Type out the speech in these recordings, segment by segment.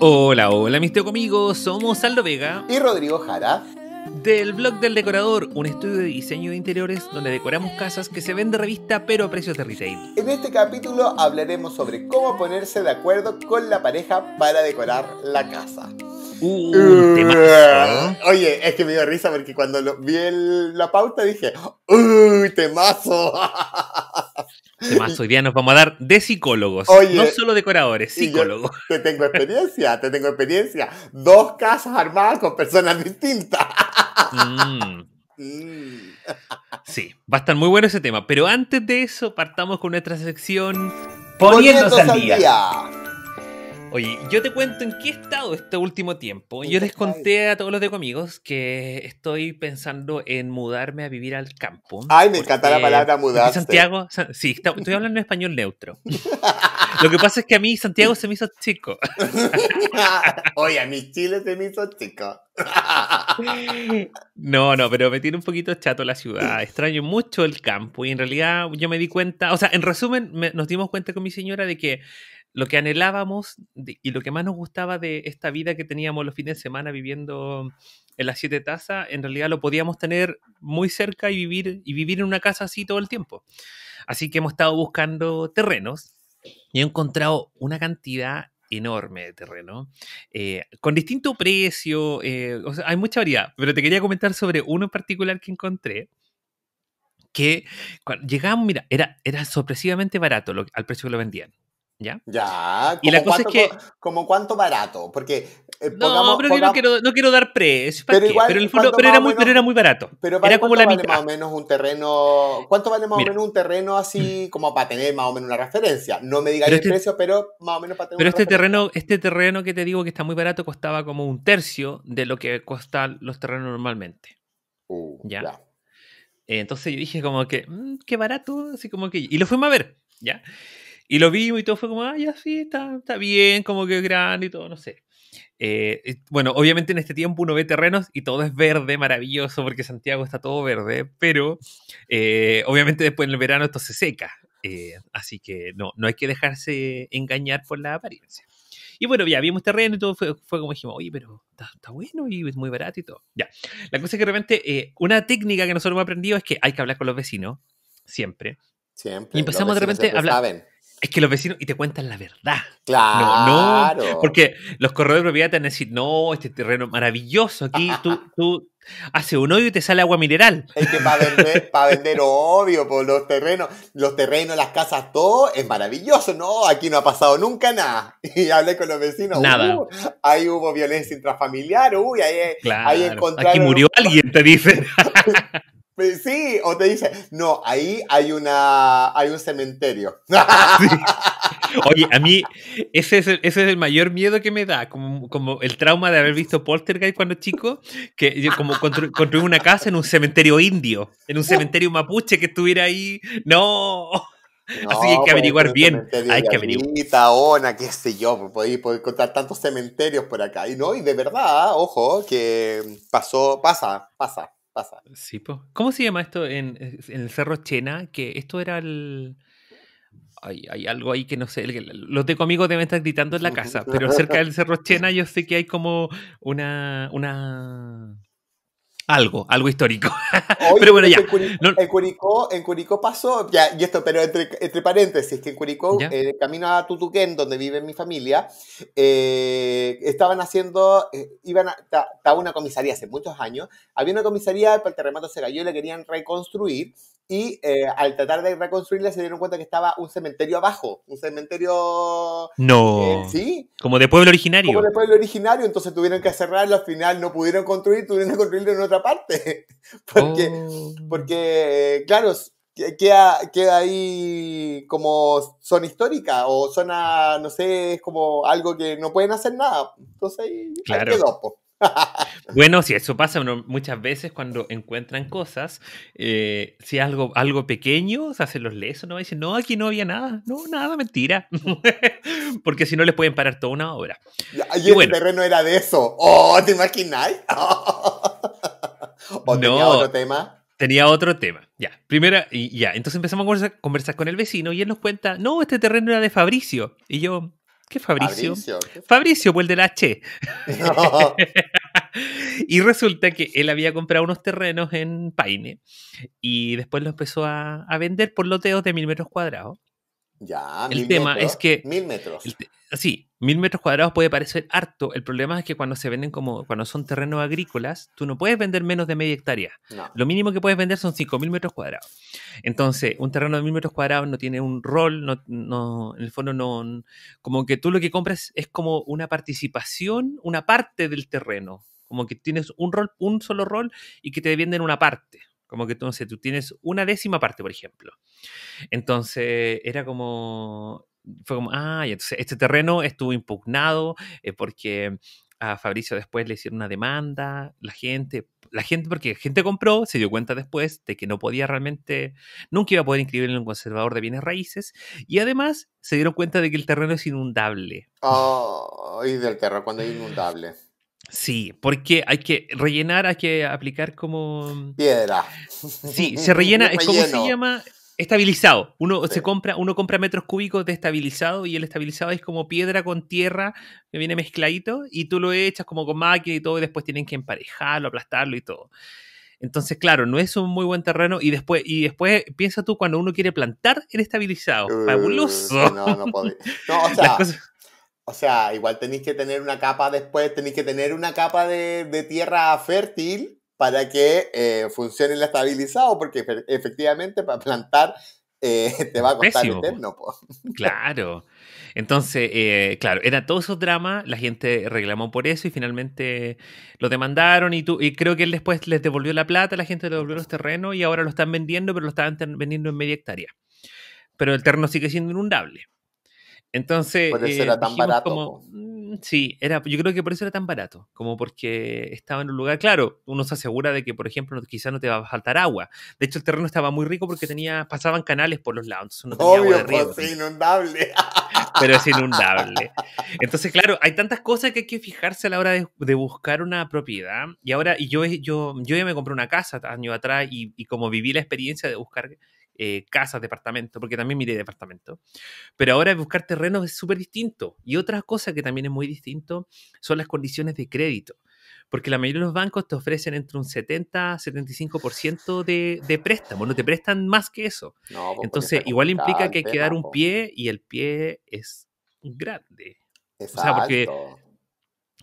Hola, hola mis conmigo, somos Aldo Vega y Rodrigo Jara del blog del decorador, un estudio de diseño de interiores donde decoramos casas que se ven de revista pero a precios de retail. En este capítulo hablaremos sobre cómo ponerse de acuerdo con la pareja para decorar la casa. Uh, eh, ¿eh? Oye, es que me dio risa porque cuando vi la pauta dije, ¡Uy, temazo! Temazo, hoy día nos vamos a dar de psicólogos, no solo decoradores, psicólogos. Te tengo experiencia, te tengo experiencia. Dos casas armadas con personas distintas. Mm. Mm. Sí, va a estar muy bueno ese tema. Pero antes de eso, partamos con nuestra sección Poniéndose, Al día. Oye, yo te cuento en qué he estado este último tiempo. Yo les conté a todos los de amigos que estoy pensando en mudarme a vivir al campo. Ay, me encanta la palabra mudarse. Santiago, sí, estoy hablando en español neutro. Lo que pasa es que a mí Santiago se me hizo chico. Oye, a mi Chile se me hizo chico. No, no, pero me tiene un poquito chato la ciudad. Extraño mucho el campo y en realidad yo me di cuenta, o sea, en resumen, nos dimos cuenta con mi señora de que lo que anhelábamos y lo que más nos gustaba de esta vida que teníamos los fines de semana viviendo en las siete tazas, en realidad lo podíamos tener muy cerca y vivir, y vivir en una casa así todo el tiempo. Así que hemos estado buscando terrenos y he encontrado una cantidad enorme de terreno, eh, con distinto precio, eh, hay mucha variedad, pero te quería comentar sobre uno en particular que encontré, que llegamos, mira, era, era sorpresivamente barato al precio que lo vendían. ¿Ya? Ya. Y la cosa es que... ¿Como cuánto barato? Porque... Eh, no, pero no, quiero, dar pre Pero, pero, era muy, era muy barato. era como la mitad. más o menos un terreno... ¿Cuánto vale más o menos un terreno así como para tener más o menos una referencia? No me digas el este precio, pero más o menos para tener Pero este, terreno, este terreno que te digo que está muy barato costaba como un tercio de lo que costan los terrenos normalmente. Uh, ¿Ya? Entonces yo dije como que, mm, qué barato, así como que... Y lo fuimos a ver, ¿ya? Y lo vimos y todo fue como, ay, ya sí, está, está bien, como que grande y todo, no sé. Eh, bueno, obviamente en este tiempo uno ve terrenos y todo es verde, maravilloso, porque Santiago está todo verde, pero eh, obviamente después en el verano esto se seca. Eh, así que no, no hay que dejarse engañar por la apariencia. Y bueno, ya vimos terreno y todo, fue, fue como dijimos, oye, pero está, bueno y es muy barato y todo. Ya, la cosa es que realmente una técnica que nosotros hemos aprendido es que hay que hablar con los vecinos, siempre. Siempre. Y empezamos de repente a hablar. Saben es que los vecinos, y te cuentan la verdad. Claro. porque los corredores de propiedad te van a decir, no, este terreno maravilloso, aquí tú, tú haces un hoyo y te sale agua mineral. Es que para vender, para vender obvio, por los terrenos, los terrenos, las casas, todo es maravilloso, ¿no? Aquí no ha pasado nunca nada. Y hablé con los vecinos, nada. Uh, ahí hubo violencia intrafamiliar, uy, ahí, encontraron... Aquí murió alguien, te dicen. Pues sí, o te dice, no, ahí hay una hay un cementerio. Oye, a mí ese es, el, ese es el mayor miedo que me da, como, como, el trauma de haber visto Poltergeist cuando chico, que yo como construir construí una casa en un cementerio indio, en un cementerio mapuche que estuviera ahí. No. Así que hay que pues, averiguar bien. Hay que averiguar. Ona, qué sé yo, pues, podéis encontrar tantos cementerios por acá. Y no, y de verdad, ojo, que pasó, pasa, pasa pasa. Sí, ¿Cómo se llama esto en, el Cerro Chena? Que esto era el... Hay, algo ahí que no sé, los de conmigo deben estar gritando en la casa, pero cerca del Cerro Chena yo sé que hay como una, una algo, algo histórico. pero bueno, ya. En Curicó, en Curicó, pasó, y esto, pero entre, paréntesis, que en Curicó, eh, camino a Tutuquén, donde vive mi familia, eh, estaban haciendo, eh, iban estaba una comisaría hace muchos años, había una comisaría, el terremoto se cayó la querían reconstruir, y eh, al tratar de reconstruirla se dieron cuenta que estaba un cementerio abajo, un cementerio... No. sí. Como de pueblo originario. Como de pueblo originario, entonces tuvieron que cerrarlo, al final no pudieron construir, tuvieron que construirlo en otra parte. Porque, oh. porque eh, claro, queda, queda ahí como zona histórica o zona, no sé, es como algo que no pueden hacer nada. Entonces ahí, quedó. Bueno, si eso pasa muchas veces cuando encuentran cosas, eh, si algo, algo pequeño, se hacen los lesos, ¿no? dicen, no, aquí no había nada, no, nada, mentira. Porque si no, les pueden parar toda una obra. Y, el este terreno era de eso. Oh, ¿te imagináis? tenía otro tema? Tenía otro tema, ya. Primera, y ya. Entonces empezamos a conversar con el vecino y él nos cuenta, no, este terreno era de Fabricio. Y yo, ¿Qué Fabricio? Fabricio, pues el de la y resulta que él había comprado unos terrenos en Paine y después lo empezó a, a vender por loteos de mil metros cuadrados. Ya, el tema es que. Mil metros. sí, mil metros cuadrados puede parecer harto. El problema es que cuando se venden como. Cuando son terrenos agrícolas, tú no puedes vender menos de media hectárea. Lo mínimo que puedes vender son cinco mil metros cuadrados. Entonces, un terreno de mil metros cuadrados no tiene un rol, no, en el fondo no. Como que tú lo que compras es como una participación, una parte del terreno. Como que tienes un rol, un solo rol y que te venden una parte. Como que tú, tú tienes una décima parte, por ejemplo. Entonces, era como, fue como, ah, entonces este terreno estuvo impugnado eh, porque a Fabricio después le hicieron una demanda, la gente, la gente, porque la gente compró, se dio cuenta después de que no podía realmente, nunca iba a poder inscribirlo en un conservador de bienes raíces, y además se dieron cuenta de que el terreno es inundable. Oh, y del terreno cuando es inundable. Sí, porque hay que rellenar, hay que aplicar como... Piedra. Sí, se rellena, es como se llama estabilizado. Uno se compra, uno compra metros cúbicos de estabilizado y el estabilizado es como piedra con tierra que viene mezcladito y tú lo echas como con máquina y todo y después tienen que emparejarlo, aplastarlo y todo. Entonces, claro, no es un muy buen terreno y después y después piensa tú cuando uno quiere plantar el estabilizado, uh, No, no puede. No, o sea, o sea, igual tenéis que tener una capa después, tenéis que tener una capa de, tierra fértil para que eh, funcione el estabilizado, porque efectivamente para plantar eh, te va a costar el eterno. Claro. Entonces, eh, claro, era todo esos drama. la gente reclamó por eso y finalmente lo demandaron y, tú, y creo que él después les devolvió la plata, la gente le devolvió los terrenos y ahora lo están vendiendo, pero lo estaban vendiendo en media hectárea. Pero el terreno sigue siendo inundable. Entonces. era eh, tan barato. Mm, sí, era, yo creo que por eso era tan barato. Como porque estaba en un lugar. Claro, uno se asegura de que, por ejemplo, quizás no te va a faltar agua. De hecho, el terreno estaba muy rico porque tenía, pasaban canales por los lados. agua pues, inundable. Pero es inundable. Entonces, claro, hay tantas cosas que hay que fijarse a la hora de, buscar una propiedad. Y ahora, yo, yo, yo ya me compré una casa año atrás y como viví la experiencia de buscar eh, casas, departamentos, porque también miré departamentos, Pero ahora buscar terrenos es súper distinto. Y otra cosa que también es muy distinto son las condiciones de crédito. Porque la mayoría de los bancos te ofrecen entre un 70 a 75% de, de préstamo, no te prestan más que eso. Pues, Entonces, igual implica que hay que dar un pie y el pie es grande. O sea, porque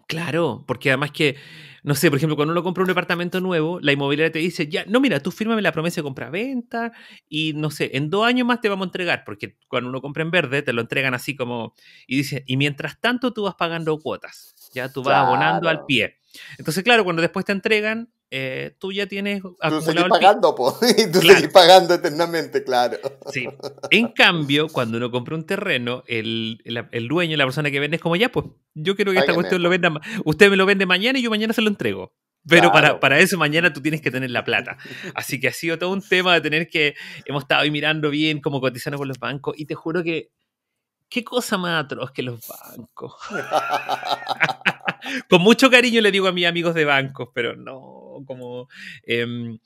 Claro, porque además que, no sé, por ejemplo, cuando uno compra un departamento nuevo, la inmobiliaria te dice, ya, no, mira, tú fírmame la promesa de compra-venta y no sé, en dos años más te vamos a entregar, porque cuando uno compra en verde, te lo entregan así como, y dice, y mientras tanto tú vas pagando cuotas, ya tú vas abonando al pie. Entonces, claro, cuando después te entregan, eh, tú ya tienes acumulado. pagando, pues Y tú pagando eternamente, claro. Sí. En cambio, cuando uno compra un terreno, el, dueño, la persona que vende, es como, ya, pues, yo quiero que esta cuestión lo venda. Usted me lo vende mañana y yo mañana se lo entrego. Pero para, eso mañana tú tienes que tener la plata. Así que ha sido todo un tema de tener que. Hemos estado ahí mirando bien, como cotizando con los bancos, y te juro que. ¿Qué cosa más atroz que los bancos? con mucho cariño le digo a mis amigos de bancos, pero no como, em,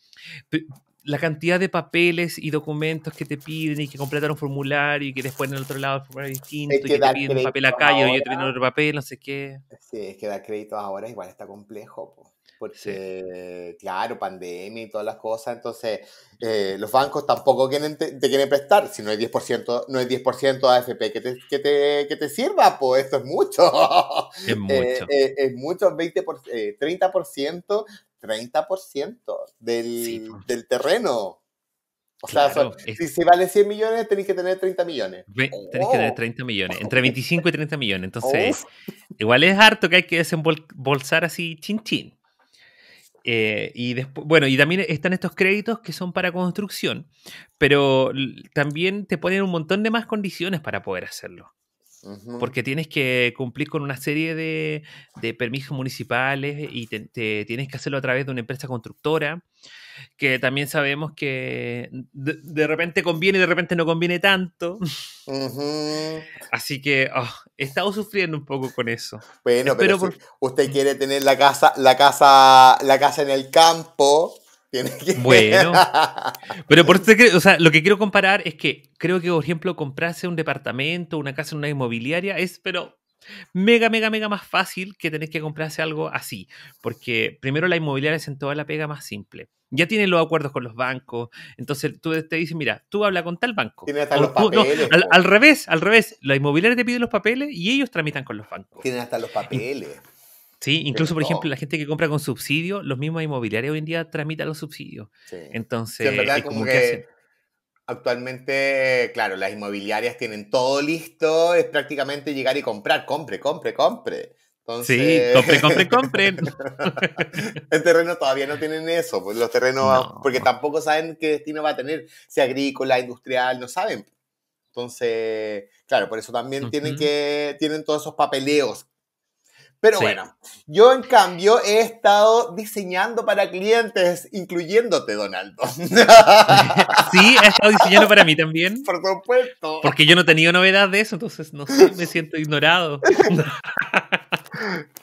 la cantidad de papeles y documentos que te piden y que completaron un formulario y que después en el otro lado el formulario distinto y te piden un papel a calle y yo te piden otro papel, no sé qué. Sí, es que dar créditos ahora igual está complejo, pues porque, claro, pandemia y todas las cosas, entonces eh, los bancos tampoco quieren te, quieren prestar, si no hay 10%, no hay 10% AFP que te, sirva, pues esto es mucho. Eh, eh, es mucho. es mucho, 30%, 30% del, del terreno. O sea, si, vale 100 millones, tenéis que tener 30 millones. tenés que tener 30 millones, oh. entre 25 y 30 millones. Entonces, igual es harto que hay que desembolsar así chin chin. Eh, y bueno, y también están estos créditos que son para construcción, pero también te ponen un montón de más condiciones para poder hacerlo. Porque tienes que cumplir con una serie de, permisos municipales y te, tienes que hacerlo a través de una empresa constructora, que también sabemos que de, repente conviene y de repente no conviene tanto. Así que ah, he estado sufriendo un poco con eso. Bueno, pero usted quiere tener la casa, la casa, la casa en el campo bueno. Pero por eso, o sea, lo que quiero comparar es que creo que, por ejemplo, comprarse un departamento, una casa en una inmobiliaria es, pero mega, mega, mega más fácil que tener que comprarse algo así. Porque primero la inmobiliaria es en toda la pega más simple. Ya tienen los acuerdos con los bancos. Entonces tú te dices, mira, tú habla con tal banco. Tienen hasta los papeles. al, revés, al revés. La inmobiliaria te pide los papeles y ellos tramitan con los bancos. Tienen hasta los papeles. Sí, incluso, por ejemplo, la gente que compra con subsidio, los mismos inmobiliarios hoy en día tramitan los subsidios. Entonces, verdad, como, que, actualmente, claro, las inmobiliarias tienen todo listo, es prácticamente llegar y comprar, compre, compre, compre. Sí, compre, compre, compre. el terreno todavía no tienen eso, pues, los terrenos, porque tampoco saben qué destino va a tener, si agrícola, industrial, no saben. Entonces, claro, por eso también tienen que, tienen todos esos papeleos pero bueno, yo en cambio he estado diseñando para clientes, incluyéndote, Donaldo. Sí, he estado diseñando para mí también. Por supuesto. Porque yo no tenía tenido novedad de eso, entonces no sé, me siento ignorado.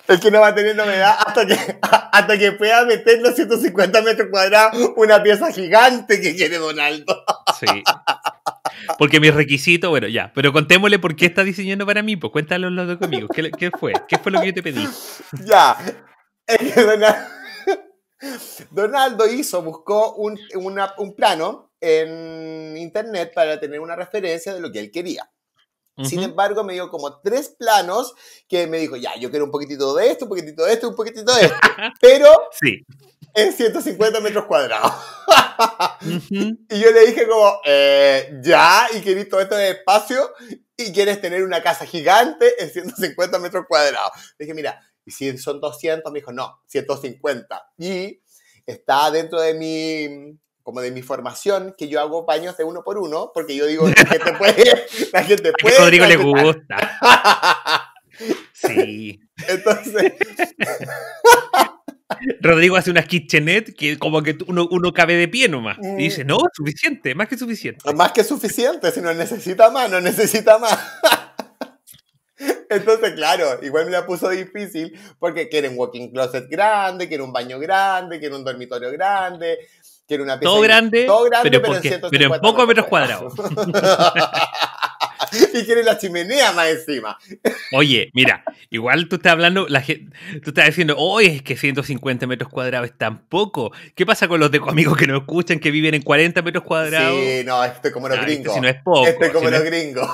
Es que no va teniendo tener hasta que, hasta que pueda meter los 150 metros cuadrados una pieza gigante que quiere Donaldo. Sí. Porque mi requisito, bueno, ya, pero contémosle por qué está diseñando para mí, pues cuéntalo los dos conmigo. ¿Qué, fue? ¿Qué fue lo que yo te pedí? Ya. Es que Donaldo, hizo, buscó un plano en internet para tener una referencia de lo que él quería. Sin embargo, me dio como tres planos que me dijo, ya, yo quiero un poquitito de esto, un poquitito de esto, un poquitito de esto. Pero sí. en 150 metros cuadrados. Y yo le dije como, eh, ya, y querés todo esto de espacio y quieres tener una casa gigante en 150 metros cuadrados. Le dije, mira, y si son 200, me dijo, no, 150. Y está dentro de mi como de mi formación, que yo hago baños de uno por uno, porque yo digo, la gente puede, la gente puede. A Rodrigo le gusta. sí. Entonces. Rodrigo hace unas kitchenet que como que uno, cabe de pie nomás. Y dice, mm. no, suficiente, más que suficiente. Más que suficiente, si no necesita más, no necesita más. Entonces, claro, igual me la puso difícil porque quieren un walking closet grande, quiere un baño grande, quiere un dormitorio grande, tiene una pieza. Todo grande, todo grande pero, pero, porque, en, pero en pocos metros cuadrados. y quiere la chimenea más encima. Oye, mira, igual tú estás hablando, la gente, tú estás diciendo, hoy es que 150 metros cuadrados es tan poco. ¿Qué pasa con los de amigos que no escuchan, que viven en 40 metros cuadrados? Sí, no, estoy como los ah, este gringos. si no es poco. Estoy como los gringos.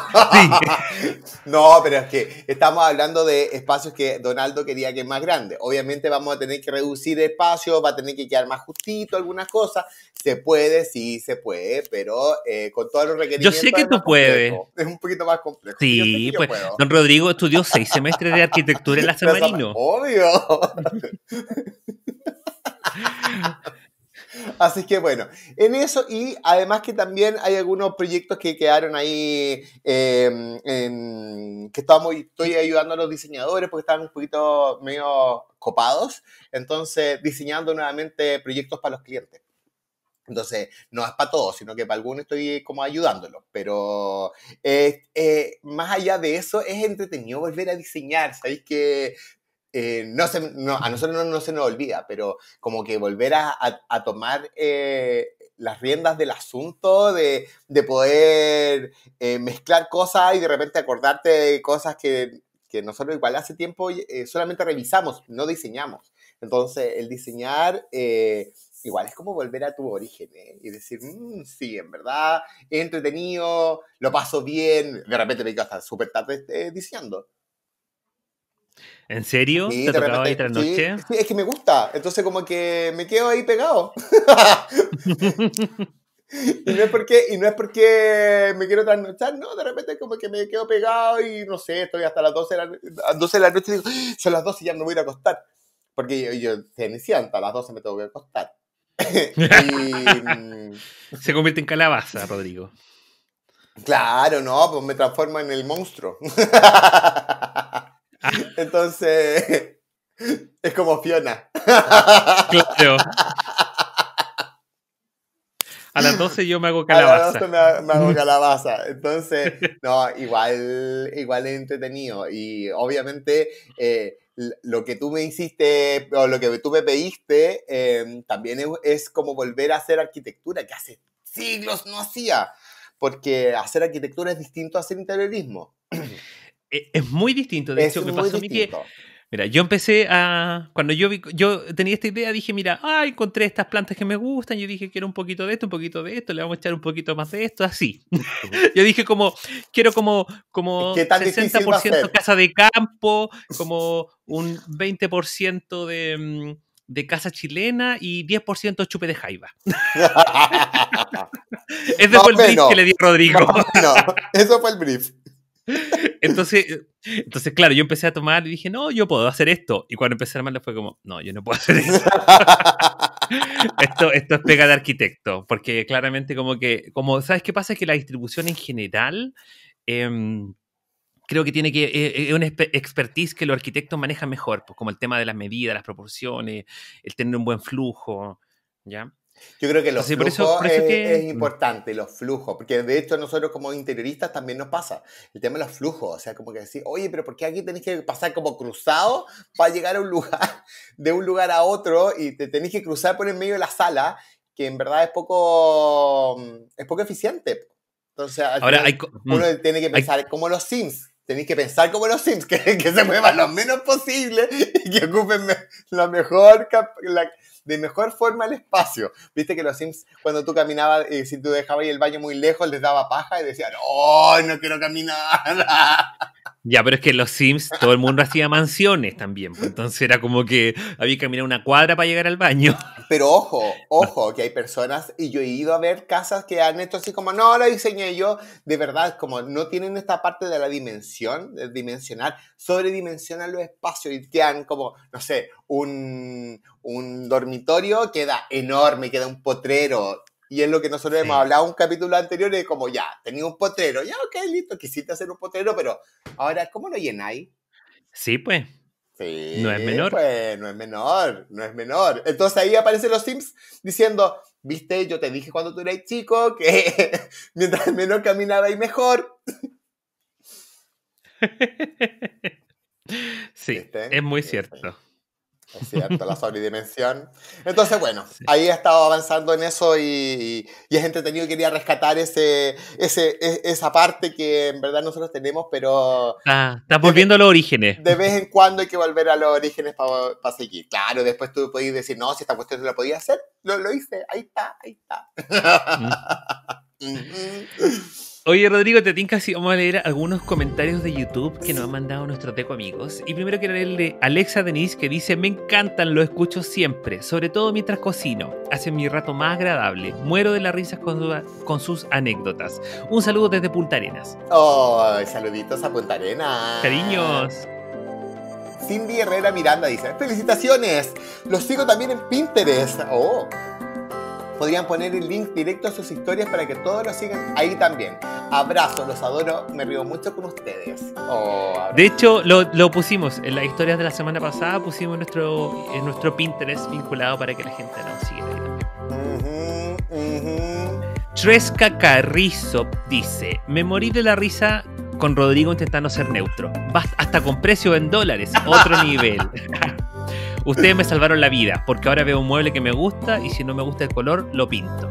no, pero es que estamos hablando de espacios que Donaldo quería que es más grande. Obviamente vamos a tener que reducir espacio, va a tener que quedar más justito algunas cosas. Se puede, sí, se puede, pero eh, con todos los requerimientos. Yo sé que tú puedes poquito más complejo. Sí, pues don Rodrigo estudió seis semestres de arquitectura en la San Marino. Obvio. Así que bueno, en eso y además que también hay algunos proyectos que quedaron ahí, em, que estamos, estoy ayudando a los diseñadores porque están un poquito medio copados, entonces diseñando nuevamente proyectos para los clientes. Entonces, no es para todos, sino que para algunos estoy como ayudándolo Pero eh, más allá de eso, es entretenido volver a diseñar. Sabéis que eh, no, a nosotros no, se nos olvida, pero como que volver a, a, tomar eh, las riendas del asunto, de, de poder mezclar cosas y de repente acordarte de cosas que, que nosotros igual hace tiempo solamente revisamos, no diseñamos. Entonces, el diseñar igual es como volver a tu origen ¿eh? y decir, mmm, sí, en verdad, entretenido, lo paso bien. De repente me quedo hasta súper tarde eh, diciendo. ¿En serio? ¿Te, ahí es que me gusta. Entonces como que me quedo ahí pegado. y, no es porque, y no es porque me quiero trasnochar, no, de repente como que me quedo pegado y no sé, estoy hasta las 12 de la, noche y digo, ah, son las 12 y ya no voy a ir a acostar. Porque yo, te hasta las 12 me tengo que acostar. Mm, Se convierte en calabaza, Rodrigo. Claro, no, pues me transforma en el monstruo. Entonces, es como Fiona. Claro. A las 12 yo me hago calabaza. A las 12 me, hago, calabaza. Entonces, no, igual, igual es entretenido. Y obviamente eh, lo que tú me hiciste o lo que tú me pediste em, también es, como volver a hacer arquitectura, que hace siglos no hacía, porque hacer arquitectura es distinto a hacer interiorismo. E, es muy distinto, de me pasó Mira, yo empecé a. Cuando yo, vi, yo tenía esta idea, dije, mira, ah, encontré estas plantas que me gustan. Yo dije, quiero un poquito de esto, un poquito de esto, le vamos a echar un poquito más de esto, así. yo dije, como, quiero como, como 60% casa de campo, como un 20% de, mm, de casa chilena y 10% chupe de jaiba. Ese fue el brief que le dio Rodrigo. No, Eso fue el brief. Entonces, entonces, claro, yo empecé a tomar y dije, no, yo puedo hacer esto. Y cuando empecé a armarlo fue como, no, yo no puedo hacer eso. esto, esto es pega de arquitecto, porque claramente como que, como, ¿sabes qué pasa? Es que la distribución en general... Em, creo que tiene que es e, una expertise que los arquitectos manejan mejor, pues como el tema de las medidas, las proporciones, el tener un buen flujo, ¿ya? Yo creo que los flujos es, importante, los flujos, porque de hecho nosotros como interioristas también nos pasa el tema de los flujos, o sea, como que decir, oye, pero ¿por qué aquí tenés que pasar como cruzado para llegar a un lugar, de un lugar a otro y te tenés que cruzar por el medio de la sala, que en verdad es poco, es poco eficiente? Entonces, Ahora, mm. uno tiene que pensar como los Sims, tenés que pensar como los Sims, que, se muevan lo menos posible y que ocupen la mejor, de mejor forma el espacio. Viste que los Sims, cuando tú caminabas, eh, si tú dejabas ahí el baño muy lejos, les daba paja y decían, ¡oh, no quiero caminar! Ya, pero es que en los Sims todo el mundo hacía mansiones también. Pues, entonces era como que había que caminar una cuadra para llegar al baño. Pero ojo, ojo, que hay personas, y yo he ido a ver casas que han hecho así como, no, lo diseñé yo, de verdad, como no tienen esta parte de la dimensión, de dimensional, sobredimensionan los espacios y te como, no sé, un, un dormitorio queda enorme, queda un potrero, y es lo que nosotros hemos hablado un capítulo anterior, es como ya, tenía un potrero, ya, ok, listo, quisiste hacer un potrero, pero ahora, ¿cómo lo llenáis? Sí, pues. no es menor. Pues, no es menor, no es menor. Entonces ahí aparecen los Sims diciendo, viste, yo te dije cuando tú eras chico que mientras menos caminaba y mejor. sí, es muy este. cierto cierto, la sobredimensión. Entonces, bueno, ahí he estado avanzando en eso y, y, es entretenido. Quería rescatar ese, ese, e, esa parte que en verdad nosotros tenemos, pero. Ah, estás volviendo a los orígenes. De vez en cuando hay que volver a los orígenes para para seguir. Claro, después tú podías decir, no, si esta cuestión se la podía hacer, lo, lo hice, ahí está, ahí está. Mm. Oye, Rodrigo, te tinca vamos a leer algunos comentarios de YouTube que nos han mandado nuestros teco amigos. Y primero quiero leer el de Alexa Denise que dice: Me encantan, lo escucho siempre, sobre todo mientras cocino. hace mi rato más agradable. Muero de las risas con, con, sus anécdotas. Un saludo desde Punta Arenas. Oh, saluditos a Punta Arenas. Cariños. Cindy Herrera Miranda dice: Felicitaciones. Los sigo también en Pinterest. Oh podrían poner el link directo a sus historias para que todos lo sigan ahí también. Abrazo, los adoro, me río mucho con ustedes. Oh, de hecho, lo, pusimos en las historias de la semana pasada, pusimos nuestro, en nuestro Pinterest vinculado para que la gente nos siga ahí también. Tresca Carrizo dice: Me morí de la risa con Rodrigo intentando ser neutro. Hasta con precio en dólares, otro nivel. Ustedes me salvaron la vida, porque ahora veo un mueble que me gusta y si no me gusta el color, lo pinto.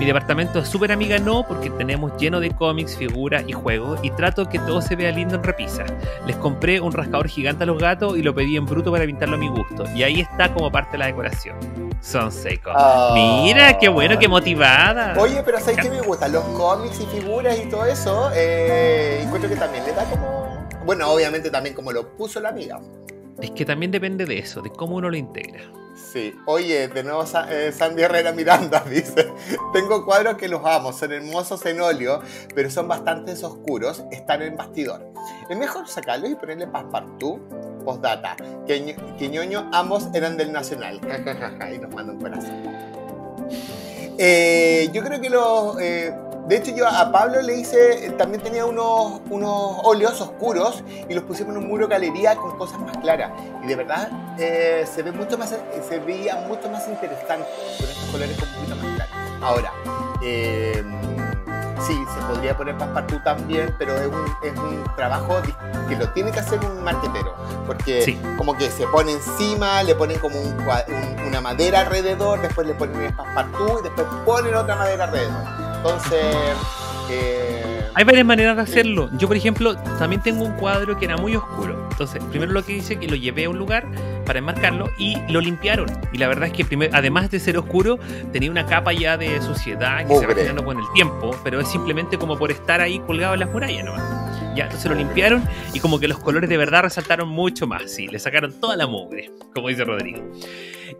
Mi departamento es súper amiga no, porque tenemos lleno de cómics, figuras y juegos y trato que todo se vea lindo en repisa. Les compré un rascador gigante a los gatos y lo pedí en bruto para pintarlo a mi gusto. Y ahí está como parte de la decoración. Son Seiko ah. Mira, qué bueno, qué motivada. Oye, pero ¿sabes qué me gusta? Los cómics y figuras y todo eso, eh, encuentro que también le da como... Bueno, obviamente también como lo puso la amiga. Es que también depende de eso, de cómo uno lo integra. Sí, oye, de nuevo eh, Sandy Herrera Miranda dice, tengo cuadros que los amo, son hermosos en óleo, pero son bastante oscuros, están en bastidor. Es mejor sacarlos y ponerle passepartout, postdata, que, que ñoño ambos eran del Nacional, y nos manda un corazón. Eh, yo creo que los... Eh, de hecho, yo a Pablo le hice, también tenía unos, unos óleos oscuros y los pusimos en un muro galería con cosas más claras. Y de verdad eh, se, ve mucho más, se veía mucho más interesante con estos colores un poquito más claros. Ahora, eh, sí, se podría poner Passepartout también, pero es un, es un, trabajo que lo tiene que hacer un marquetero, porque como que se pone encima, le ponen como una madera alrededor, después le ponen el Passepartout y después ponen otra madera alrededor. Entonces... Eh, Hay varias maneras de hacerlo. Yo, por ejemplo, también tengo un cuadro que era muy oscuro. Entonces, primero lo que hice es que lo llevé a un lugar para enmarcarlo y lo limpiaron. Y la verdad es que primero, además de ser oscuro, tenía una capa ya de suciedad que se va quedando con el tiempo, pero es simplemente como por estar ahí colgado en las murallas nomás. Ya, entonces lo limpiaron y como que los colores de verdad resaltaron mucho más, sí, le sacaron toda la mugre, como dice Rodrigo.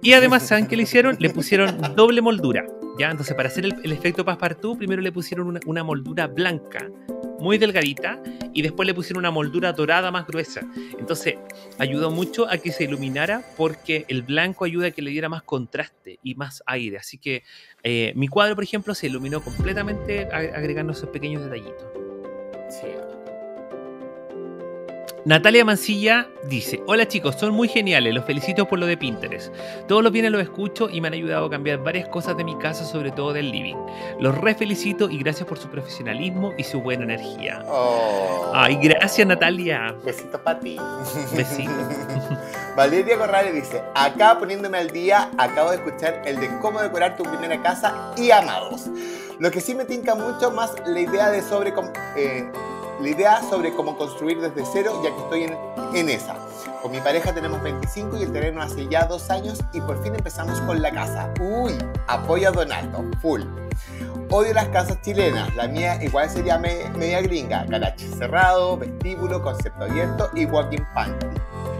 Y además, ¿saben qué le hicieron? Le pusieron doble moldura, ya, entonces para hacer el, efecto passepartout, primero le pusieron una, moldura blanca, muy delgadita, y después le pusieron una moldura dorada más gruesa. Entonces, ayudó mucho a que se iluminara porque el blanco ayuda a que le diera más contraste y más aire. Así que eh, mi cuadro, por ejemplo, se iluminó completamente agregando esos pequeños detallitos. Sí, Natalia Mancilla dice, hola chicos, son muy geniales, los felicito por lo de Pinterest. Todos los bienes los escucho y me han ayudado a cambiar varias cosas de mi casa, sobre todo del living. Los refelicito felicito y gracias por su profesionalismo y su buena energía. Oh. Ay, gracias Natalia. Besitos para ti. Besitos. Valeria Corrales dice, acá poniéndome al día, acabo de escuchar el de cómo decorar tu primera casa y amados. Lo que sí me tinca mucho más la idea de sobre... Eh, la idea sobre cómo construir desde cero, ya que estoy en, esa. Con mi pareja tenemos 25 y el terreno hace ya dos años y por fin empezamos con la casa. Uy, apoyo a Donato, full. Odio las casas chilenas, la mía igual sería media gringa, garaje cerrado, vestíbulo, concepto abierto y walking panty.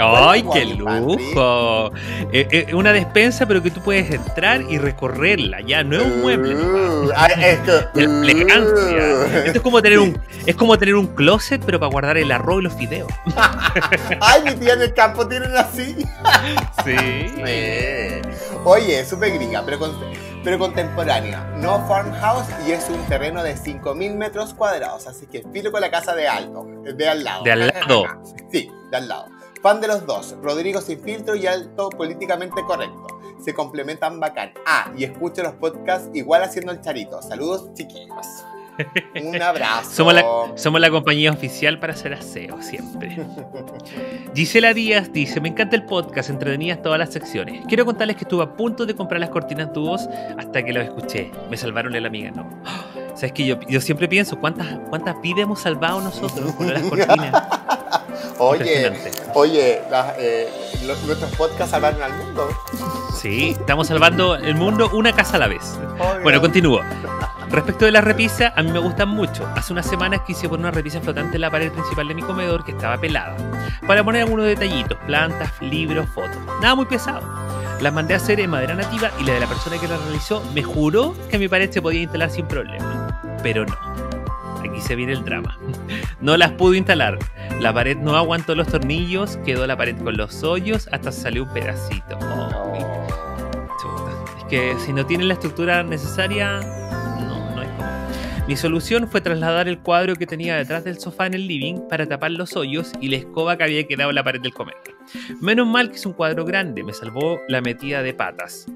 ¡Ay, qué lujo! es eh, eh, una despensa, pero que tú puedes entrar y recorrerla, ya, no es un mueble. Uh, ah, uh. esto, es como tener un es como tener un closet, pero para guardar el arroz y los fideos. Ay, mi tía en el campo tiene una silla. sí. Oye, súper gringa, pero contemporánea. No farmhouse y es un terreno de 5.000 metros cuadrados, así que filo con la casa de alto, de al lado. De al lado. sí, de al lado. Fan de los dos, Rodrigo sin filtro y alto políticamente correcto. Se complementan bacán. Ah, y escucho los podcasts igual haciendo el charito. Saludos, chiquillos. Un abrazo. Somos la, compañía oficial para hacer aseo siempre. Gisela Díaz dice: Me encanta el podcast, entretenidas todas las secciones. Quiero contarles que estuve a punto de comprar las cortinas tu hasta que los escuché. Me salvaron la amiga, no. Sabes que yo, yo siempre pienso: ¿cuántas, ¿cuántas vidas hemos salvado nosotros con las cortinas? Oye, oye eh, nuestros podcasts salvaron al mundo. Sí, estamos salvando el mundo una casa a la vez. Bueno, continúo. Respecto de las repisa, a mí me gustan mucho. Hace unas semanas quise poner una repisa flotante en la pared principal de mi comedor que estaba pelada, para poner algunos detallitos, plantas, libros, fotos. Nada muy pesado. Las mandé a hacer en madera nativa y la de la persona que la realizó me juró que mi pared se podía instalar sin problema. Pero no y se viene el drama. No las pudo instalar. La pared no aguantó los tornillos, quedó la pared con los hoyos hasta salió un pedacito. es que si no tienen la estructura necesaria, no, no es como. Mi solución fue trasladar el cuadro que tenía detrás del sofá en el living para tapar los hoyos y la escoba que había quedado en la pared del comedor. Menos mal que es un cuadro grande, me salvó la metida de patas.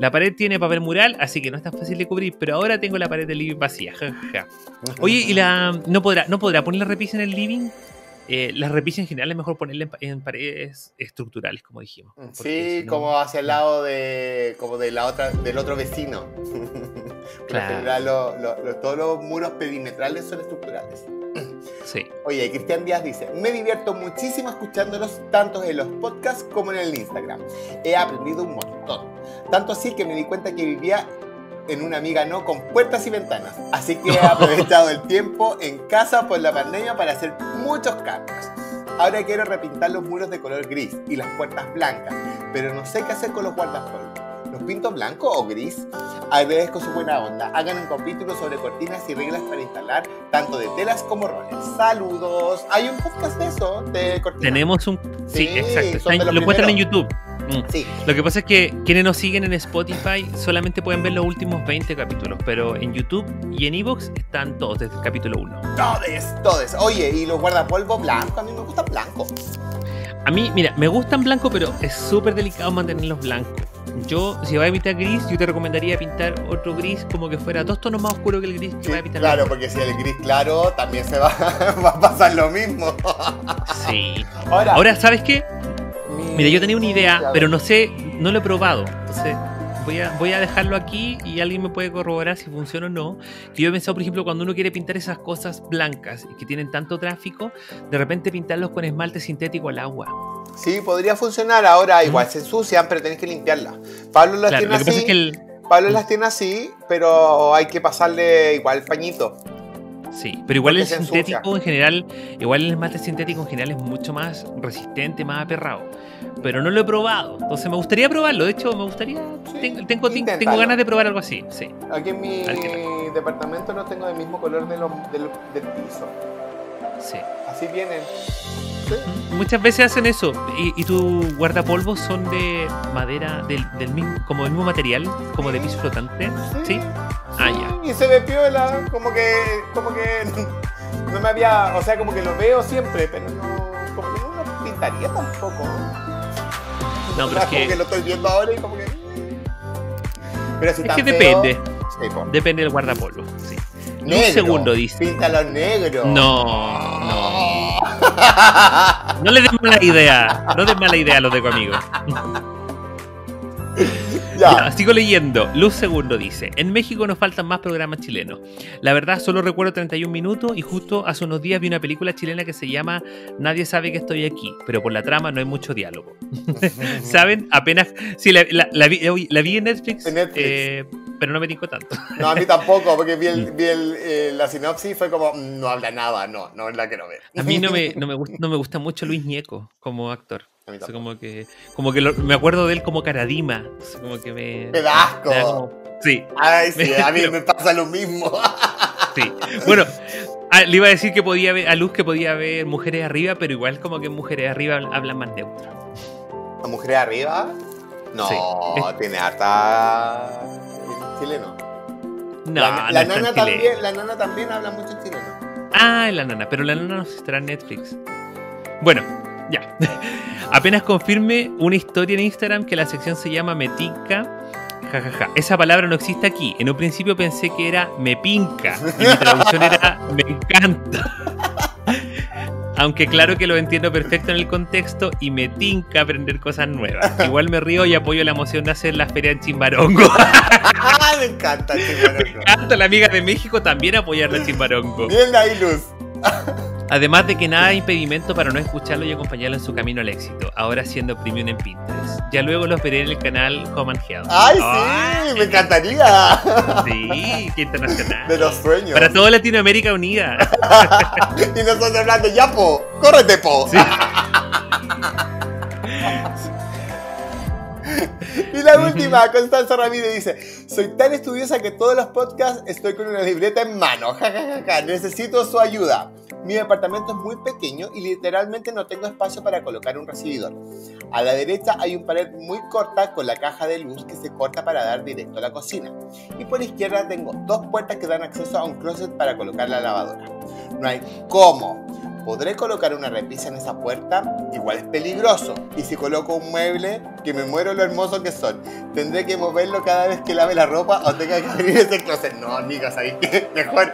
La pared tiene papel mural, así que no es tan fácil de cubrir, pero ahora tengo la pared del living vacía. Oye, ¿y la no podrá, no podrá poner la repisa en el living? Eh, las repisas en general es mejor ponerla en, paredes estructurales, como dijimos. Sí, como hacia el lado de, como de la otra, del otro vecino. claro. todos los muros perimetrales son estructurales. Sí. Oye, Cristian Díaz dice, me divierto muchísimo escuchándolos tanto en los podcasts como en el Instagram. He aprendido un montón tanto así que me di cuenta que vivía en una amiga no con puertas y ventanas. Así que he aprovechado el tiempo en casa por la pandemia para hacer muchos cambios. Ahora quiero repintar los muros de color gris y las puertas blancas, pero no sé qué hacer con los guardapolvos. ¿Los pinto blanco o gris? Agradezco su buena onda. Hagan un capítulo sobre cortinas y reglas para instalar tanto de telas como roles. Saludos. Hay un podcast de eso, de cortinas. Tenemos un... Sí, exacto. Lo encuentran en YouTube. Mm. Lo que pasa es que quienes nos siguen en Spotify solamente pueden ver los últimos 20 capítulos, pero en YouTube y en Evox están todos desde el capítulo 1. Todos, todos. Oye, y los guardapolvos blanco? a mí me gustan blanco. A mí, mira, me gustan blanco, pero es súper delicado mantenerlos blancos. Yo, si voy a evitar gris, yo te recomendaría pintar otro gris como que fuera dos tonos más oscuro que el gris que sí, a pintar. Claro, porque si el gris claro también se va, a pasar lo mismo. Sí. Ahora ¿sabes qué? Mira, yo tenía una idea, pero no sé, no lo he probado. Entonces, voy a, voy a dejarlo aquí y alguien me puede corroborar si funciona o no. yo he pensado, por ejemplo, cuando uno quiere pintar esas cosas blancas y que tienen tanto tráfico, de repente pintarlos con esmalte sintético al agua. Sí, podría funcionar. Ahora igual se ensucian, pero tenés que limpiarlas. Pablo las tiene así. Pablo las tiene así, pero hay que pasarle igual pañito. Sí, pero igual el sintético en general, igual el esmalte sintético en general es mucho más resistente, más aperrado pero no lo he probado. Entonces me gustaría probarlo. De hecho, me gustaría. tengo, ganas de probar algo así. Sí. Aquí en mi departamento no tengo el mismo color del piso. Sí. Así vienen. Muchas veces hacen eso. ¿Y, y tus guardapolvos son de madera, del, del, mismo, como del mismo material, como de piso flotante? Sí. Ah, ya. Y se ve piola, como que, como que no me había, o sea, como que lo veo siempre, pero no, como que no lo pintaría tampoco. No, pero es que... que lo estoy viendo ahora y como que... Pero si es que feo, depende. depende del guardapolvo. Sí. Negro, un segundo, dice. Píntalo negro. No, no. No le des mala idea. No des mala idea a los de conmigo. sigo leyendo. Luz Segundo dice: En México nos faltan más programas chilenos. La verdad, solo recuerdo 31 minutos y justo hace unos días vi una película chilena que se llama Nadie sabe que estoy aquí, pero por la trama no hay mucho diálogo. ¿Saben? Apenas. Sí, la, vi, en Netflix. Eh, pero no me tinco tanto. No, a mí tampoco, porque vi, mm. eh, la sinopsis y fue como, mm, no habla nada, no, no es la que no ve. A mí no me, gusta, no me gusta mucho Luis Nieco como actor como que, como que me acuerdo de él como Caradima. O como me. sí. a mí me pasa lo mismo. sí. Bueno, ah, le iba a decir que podía ver, a Luz que podía ver mujeres arriba, pero igual como que mujeres arriba hablan más neutro. ¿La mujeres arriba? No, tiene hasta chileno. No, la, no nana también, la nana también habla mucho chileno. Ah, la nana, pero la nana no estará en Netflix. Bueno, ya. Apenas confirme una historia en Instagram que la sección se llama Metica. Jajaja. Esa palabra no existe aquí. En un principio pensé que era me pinca. Y mi traducción era me encanta. Aunque claro que lo entiendo perfecto en el contexto y me tinca aprender cosas nuevas. Igual me río y apoyo la emoción de hacer la feria en Chimbarongo. Ah, me encanta Chimbarongo. Me encanta la amiga de México también apoyar la Chimbarongo. Bien la ilus Además de que nada impedimento para no escucharlo y acompañarlo en su camino al éxito, ahora siendo premium en Pinterest. Ya luego los veré en el canal Common Health. ¡Ay, sí! ¡Me encantaría! Sí, qué internacional. De los sueños. Para toda Latinoamérica unida. y nosotros hablando, ya, po, córrete, po. Sí. y la última, Constanza Ramírez dice, soy tan estudiosa que todos los podcasts estoy con una libreta en mano. Necesito su ayuda. Mi departamento es muy pequeño y literalmente no tengo espacio para colocar un recibidor. A la derecha hay un pared muy corta con la caja de luz que se corta para dar directo a la cocina. Y por izquierda tengo dos puertas que dan acceso a un closet para colocar la lavadora. No hay cómo. ¿Podré colocar una repisa en esa puerta? Igual es peligroso. Y si coloco un mueble, que me muero lo hermoso que son. Tendré que moverlo cada vez que lave la ropa o tenga que abrir ese closet. No, amigas, ahí Mejor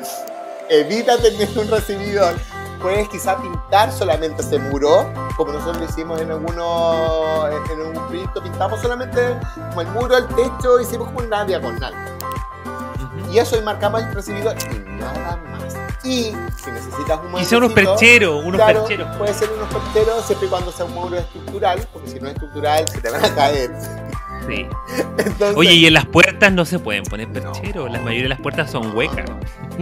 evita tener un recibidor. Puedes quizá pintar solamente ese muro, como nosotros lo hicimos en algunos, eh, en un proyecto, pintamos solamente como el muro, el techo, hicimos como una diagonal. Y eso y marcamos el recibidor y nada más. Y si necesitas un Y son unos percheros, percheros. Puede ser unos percheros siempre y cuando sea un módulo estructural, porque si no es estructural se te van a caer. Sí. Oye, y en las puertas no se pueden poner percheros. Las la mayoría de las puertas son huecas.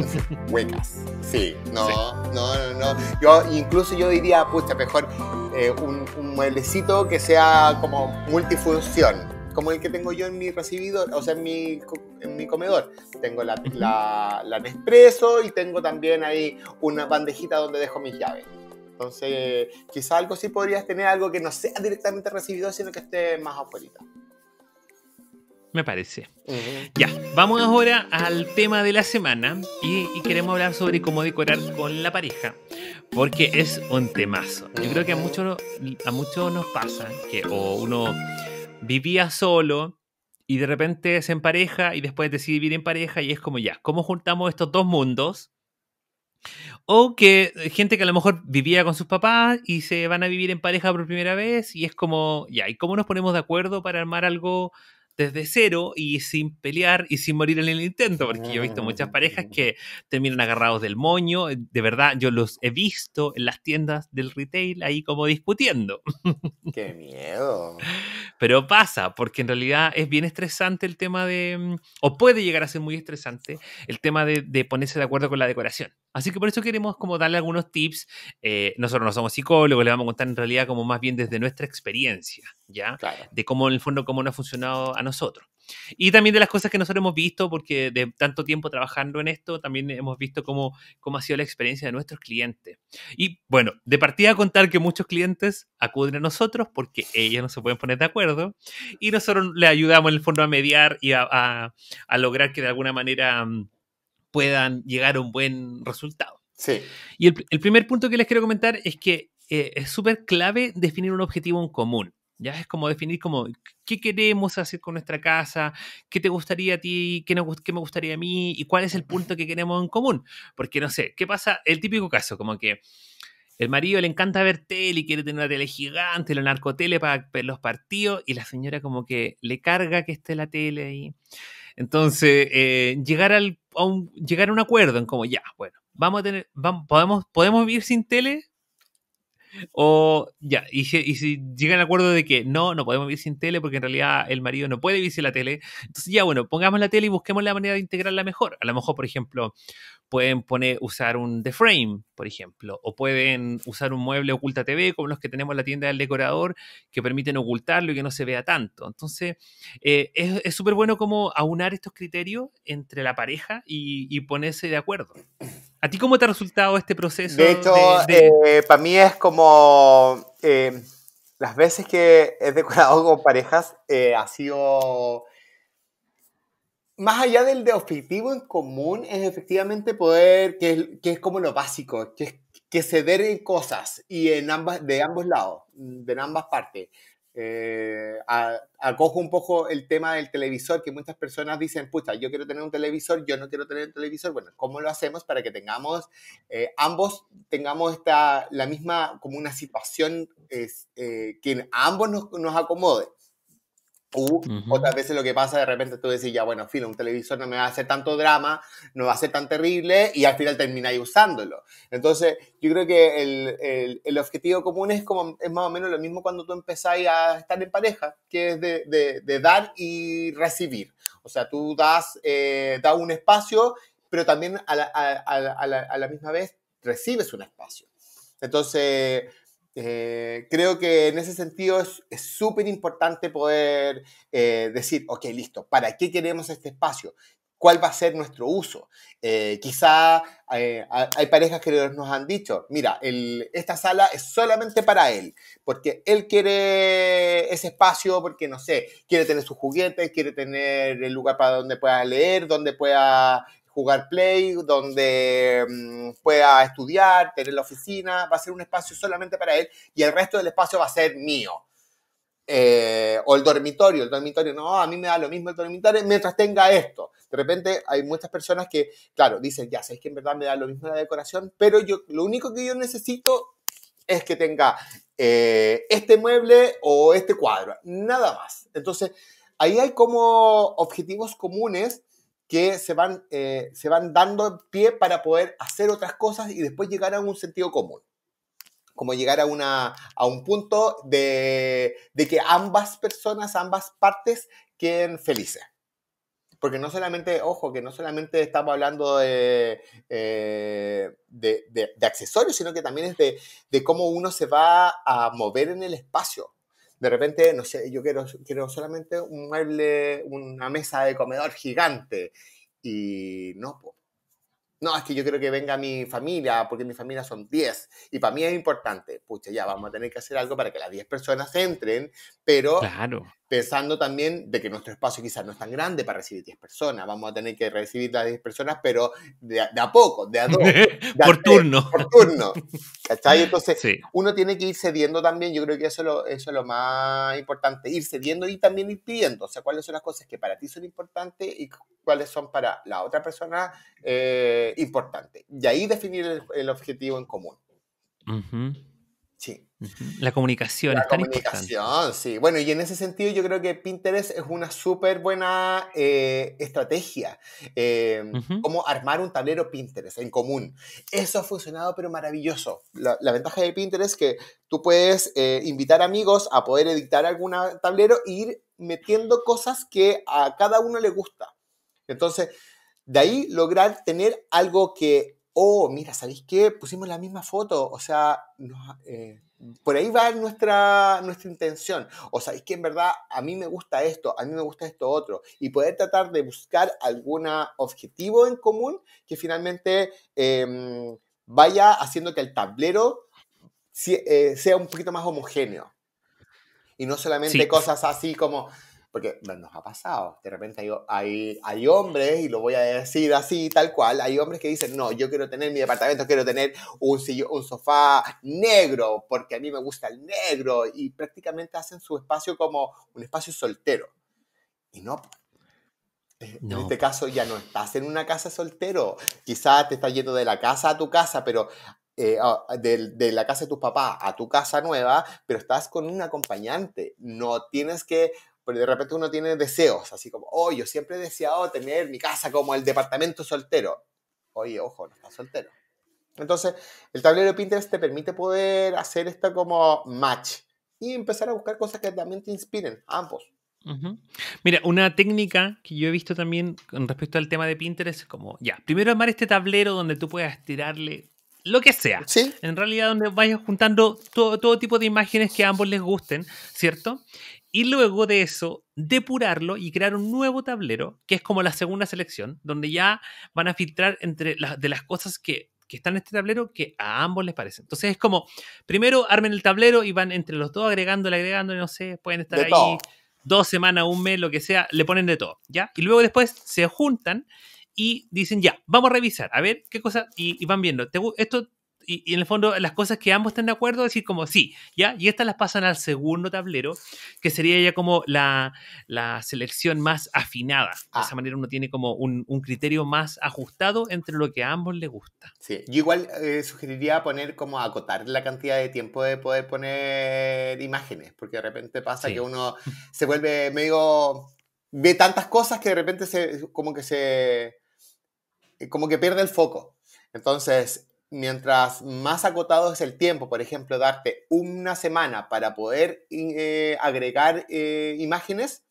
huecas. Sí, no, no, no, Yo, incluso yo diría, pucha, mejor eh, un, un, mueblecito que sea como multifunción como el que tengo yo en mi recibidor, o sea, en mi, en mi comedor. Tengo la, la, la Nespresso y tengo también ahí una bandejita donde dejo mis llaves. Entonces, quizá algo sí podrías tener algo que no sea directamente recibidor, sino que esté más afuera. Me parece. Ya, vamos ahora al tema de la semana y, y, queremos hablar sobre cómo decorar con la pareja, porque es un temazo. Yo creo que a muchos, a muchos nos pasa que o uno vivía solo y de repente se empareja y después decide vivir en pareja y es como ya, ¿cómo juntamos estos dos mundos? O que eh, gente que a lo mejor vivía con sus papás y se van a vivir en pareja por primera vez y es como, ya, ¿y cómo nos ponemos de acuerdo para armar algo desde cero y sin pelear y sin morir en el intento, porque yo he visto muchas ah, parejas que terminan agarrados del moño, eh, de verdad yo los he visto en las tiendas del retail ahí como discutiendo. Qué miedo. Pero pasa, porque en realidad es bien estresante el tema de, mm, o puede llegar a ser muy estresante el tema de, de ponerse de acuerdo con la decoración. Así que por eso queremos como darle algunos tips. Eh, nosotros no somos psicólogos, le vamos a contar en realidad como más bien desde nuestra experiencia, ¿ya? De cómo en el fondo, cómo nos ha funcionado a nosotros. Y también de las cosas que nosotros hemos visto, porque de tanto tiempo trabajando en esto, también hemos visto cómo, cómo ha sido la experiencia de nuestros clientes. Y bueno, de partida contar que muchos clientes acuden a nosotros porque ellos no se pueden poner de acuerdo y nosotros les ayudamos en el fondo a mediar y a lograr que de alguna manera mm, puedan llegar a un buen resultado. Sí. Y el, primer punto que les quiero comentar es que eh, es súper clave definir un objetivo en común. Ya es como definir como qué queremos hacer con nuestra casa, qué te gustaría a ti, qué, me gustaría a mí y cuál es el punto que queremos en común. Porque no sé, ¿qué pasa? El típico caso, como que el marido le encanta ver tele y quiere tener una tele gigante, la narcotele para ver los partidos y la señora como que le carga que esté la tele ahí. Entonces, eh, llegar al llegar a un acuerdo en como, ya, bueno, vamos a tener, podemos, podemos vivir sin tele. O ya, y si, y si llegan al acuerdo de que no, no podemos vivir sin tele porque en realidad el marido no puede vivir sin la tele, entonces ya bueno, pongamos la tele y busquemos la manera de integrarla mejor. A lo mejor, por ejemplo, pueden poner, usar un The Frame, por ejemplo, o pueden usar un mueble oculta TV como los que tenemos en la tienda del decorador, que permiten ocultarlo y que no se vea tanto. Entonces, eh, es súper bueno como aunar estos criterios entre la pareja y, ponerse de acuerdo. ¿A ti cómo te ha resultado este proceso? De hecho, eh, para mí es como eh, las veces que he decorado con parejas ha sido más allá del de objetivo en común, es efectivamente poder, que es, que es como lo básico, que, que se en cosas y en ambas, de ambos lados, de ambas partes. Eh, acojo un poco el tema del televisor, que muchas personas dicen, puta, yo quiero tener un televisor, yo no quiero tener un televisor. Bueno, ¿cómo lo hacemos para que tengamos, eh, ambos tengamos esta, la misma, como una situación eh, que a ambos nos, nos acomode? O otras veces lo que pasa, de repente tú decís, ya bueno, filo, un televisor no me va a hacer tanto drama, no va a ser tan terrible, y al final termináis usándolo. Entonces, yo creo que el, el, el, objetivo común es, como, es más o menos lo mismo cuando tú empezáis a estar en pareja, que es de, de, dar y recibir. O sea, tú das, eh, das un espacio, pero también a la, a, a, a la misma vez recibes un espacio. Entonces, eh, creo que en ese sentido es súper importante poder eh, decir, ok, listo, ¿para qué queremos este espacio? ¿Cuál va a ser nuestro uso? Eh, quizá hay parejas que nos han dicho, mira, esta sala es solamente para él, porque él quiere ese espacio, porque no sé, quiere tener sus juguetes, quiere tener el lugar para donde pueda leer, donde pueda jugar play, donde mm, pueda estudiar, tener la oficina, va a ser un espacio solamente para él y el resto del espacio va a ser mío. Eh, o el dormitorio, el dormitorio, no, a mí me da lo mismo el dormitorio mientras tenga esto. De repente hay muchas personas que, claro, dicen, ya sabéis que en verdad me da lo mismo la decoración, pero yo lo único que yo necesito es que tenga eh, este mueble o este cuadro, nada más. Entonces, ahí hay como objetivos comunes que se van, eh, se van dando pie para poder hacer otras cosas y después llegar a un sentido común. Como llegar a, una, a un punto de, de que ambas personas, ambas partes queden felices porque no solamente, ojo, que no solamente estamos hablando de, eh, de, de accesorios, sino que también es de, cómo uno se va a mover en el espacio de repente, no sé, yo quiero, quiero solamente un mueble, una mesa de comedor gigante. Y no, pues no, es que yo creo que venga mi familia, porque mi familia son 10 y para mí es importante. Pucha, ya vamos a tener que hacer algo para que las 10 personas entren, pero pensando también de que nuestro espacio quizás no es tan grande para recibir 10 personas. Vamos a tener que recibir las 10 personas, pero de, a poco, de a dos. por turno. por turno. ¿Cachai? Entonces, uno tiene que ir cediendo también. Yo creo que eso es, lo, más importante, ir cediendo y también ir pidiendo. O sea, cuáles son las cosas que para ti son importantes y cuáles son para la otra persona. Eh, importante. Y ahí definir el, objetivo en común. Sí. La comunicación. La es tan comunicación, sí. Bueno, y en ese sentido yo creo que Pinterest es una súper buena eh, estrategia. Em, cómo armar un tablero Pinterest en común. Eso ha funcionado, pero maravilloso. La, ventaja de Pinterest es que tú puedes eh, invitar amigos a poder editar algún tablero e ir metiendo cosas que a cada uno le gusta. Entonces, de ahí lograr tener algo que, oh, mira, ¿sabéis qué? Pusimos la misma foto, o sea, eh, por ahí va nuestra, intención. O sabéis que en verdad a mí me gusta esto, a mí me gusta esto otro. Y poder tratar de buscar algún objetivo en común que finalmente em, vaya haciendo que el tablero eh, sea un poquito más homogéneo. Y no solamente cosas así como, porque nos ha pasado, de repente hay, hay, hay, hombres, y lo voy a decir así, tal cual, hay hombres que dicen, no, yo quiero tener mi departamento, quiero tener un, un sofá negro, porque a mí me gusta el negro, y prácticamente hacen su espacio como un espacio soltero. Y no, eh, En este caso ya no estás en una casa soltero. Quizás te estás yendo de la casa a tu casa, pero eh, ah, de, de, la casa de tus papás a tu casa nueva, pero estás con un acompañante. No tienes que pero de repente uno tiene deseos, así como, oh, yo siempre he deseado tener mi casa como el departamento soltero. Oye, ojo, no está soltero. Entonces, el tablero de Pinterest te permite poder hacer esto como match y empezar a buscar cosas que también te inspiren, ambos. Mira, una técnica que yo he visto también con respecto al tema de Pinterest es como, ya, primero armar este tablero donde tú puedas tirarle lo que sea. ¿Sí? En realidad, donde vayas juntando todo, tipo de imágenes que a ambos les gusten, ¿cierto? y luego de eso depurarlo y crear un nuevo tablero, que es como la segunda selección, donde ya van a filtrar entre las de las cosas que, están en este tablero que a ambos les parecen. Entonces es como, primero armen el tablero y van entre los dos agregándole, agregando, no sé, pueden estar ahí dos semanas, un mes, lo que sea, le ponen de todo, ¿ya? Y luego después se juntan y dicen, ya, vamos a revisar, a ver qué cosa, y, van viendo, ¿te, esto y, en el fondo las cosas que ambos están de acuerdo, decir como sí, ¿ya? Y estas las pasan al segundo tablero, que sería ya como la, la selección más afinada. De ah. esa manera uno tiene como un, un, criterio más ajustado entre lo que a ambos les gusta. Sí, yo igual eh, sugeriría poner como acotar la cantidad de tiempo de poder poner imágenes, porque de repente pasa que uno se vuelve medio... ve tantas cosas que de repente se, como que se... Eh, como que pierde el foco. Entonces, mientras más acotado es el tiempo, por ejemplo, darte una semana para poder eh, agregar eh, imágenes,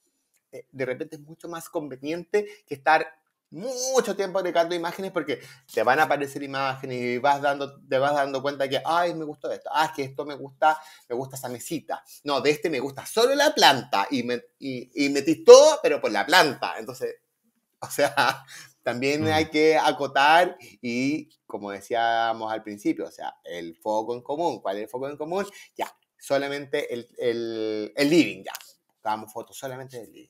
eh, de repente es mucho más conveniente que estar mucho tiempo agregando imágenes porque te van a aparecer imágenes y vas dando, te vas dando cuenta que, ay, me gustó esto, ah, que esto me gusta, me gusta esa mesita. No, de este me gusta solo la planta y, y metí todo, pero por la planta. Entonces, o sea, también hay que acotar y, como decíamos al principio, o sea, el foco en común. ¿Cuál es el foco en común? Ya, solamente el, el, el living, ya. Hagamos fotos solamente del living.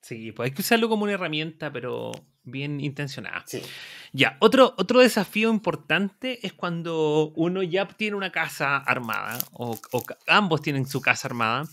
Sí, pues hay que usarlo como una herramienta, pero bien intencionada. Sí. Ya, otro, otro desafío importante es cuando uno ya tiene una casa armada, o, ambos tienen su casa armada,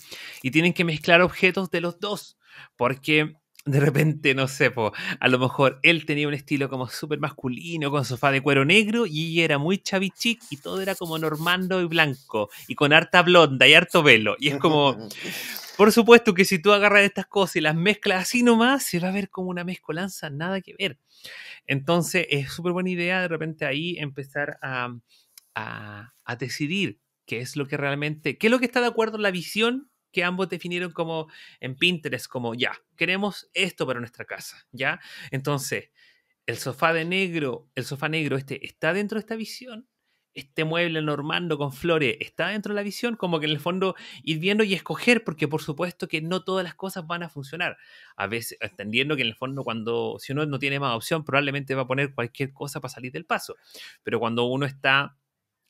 y tienen que mezclar objetos de los dos, porque de repente, no sé, a lo mejor él tenía un estilo como súper masculino, con sofá de cuero negro, y era muy chavichic y todo era como normando y blanco, y con harta blonda y harto velo. Y es como, por supuesto que si tú agarras estas cosas y las mezclas así nomás, se va a ver como una mezcolanza, nada que ver. Entonces, es súper buena idea de repente ahí empezar a, a, a decidir qué es lo que realmente, qué es lo que está de acuerdo en la visión que ambos definieron como en Pinterest, como ya, queremos esto para nuestra casa, ¿ya? Entonces, el sofá de negro, el sofá negro este, ¿está dentro de esta visión? Este mueble normando con flores, ¿está dentro de la visión? Como que en el fondo ir viendo y escoger, porque por supuesto que no todas las cosas van a funcionar. A veces, entendiendo que en el fondo cuando, si uno no tiene más opción, probablemente va a poner cualquier cosa para salir del paso. Pero cuando uno está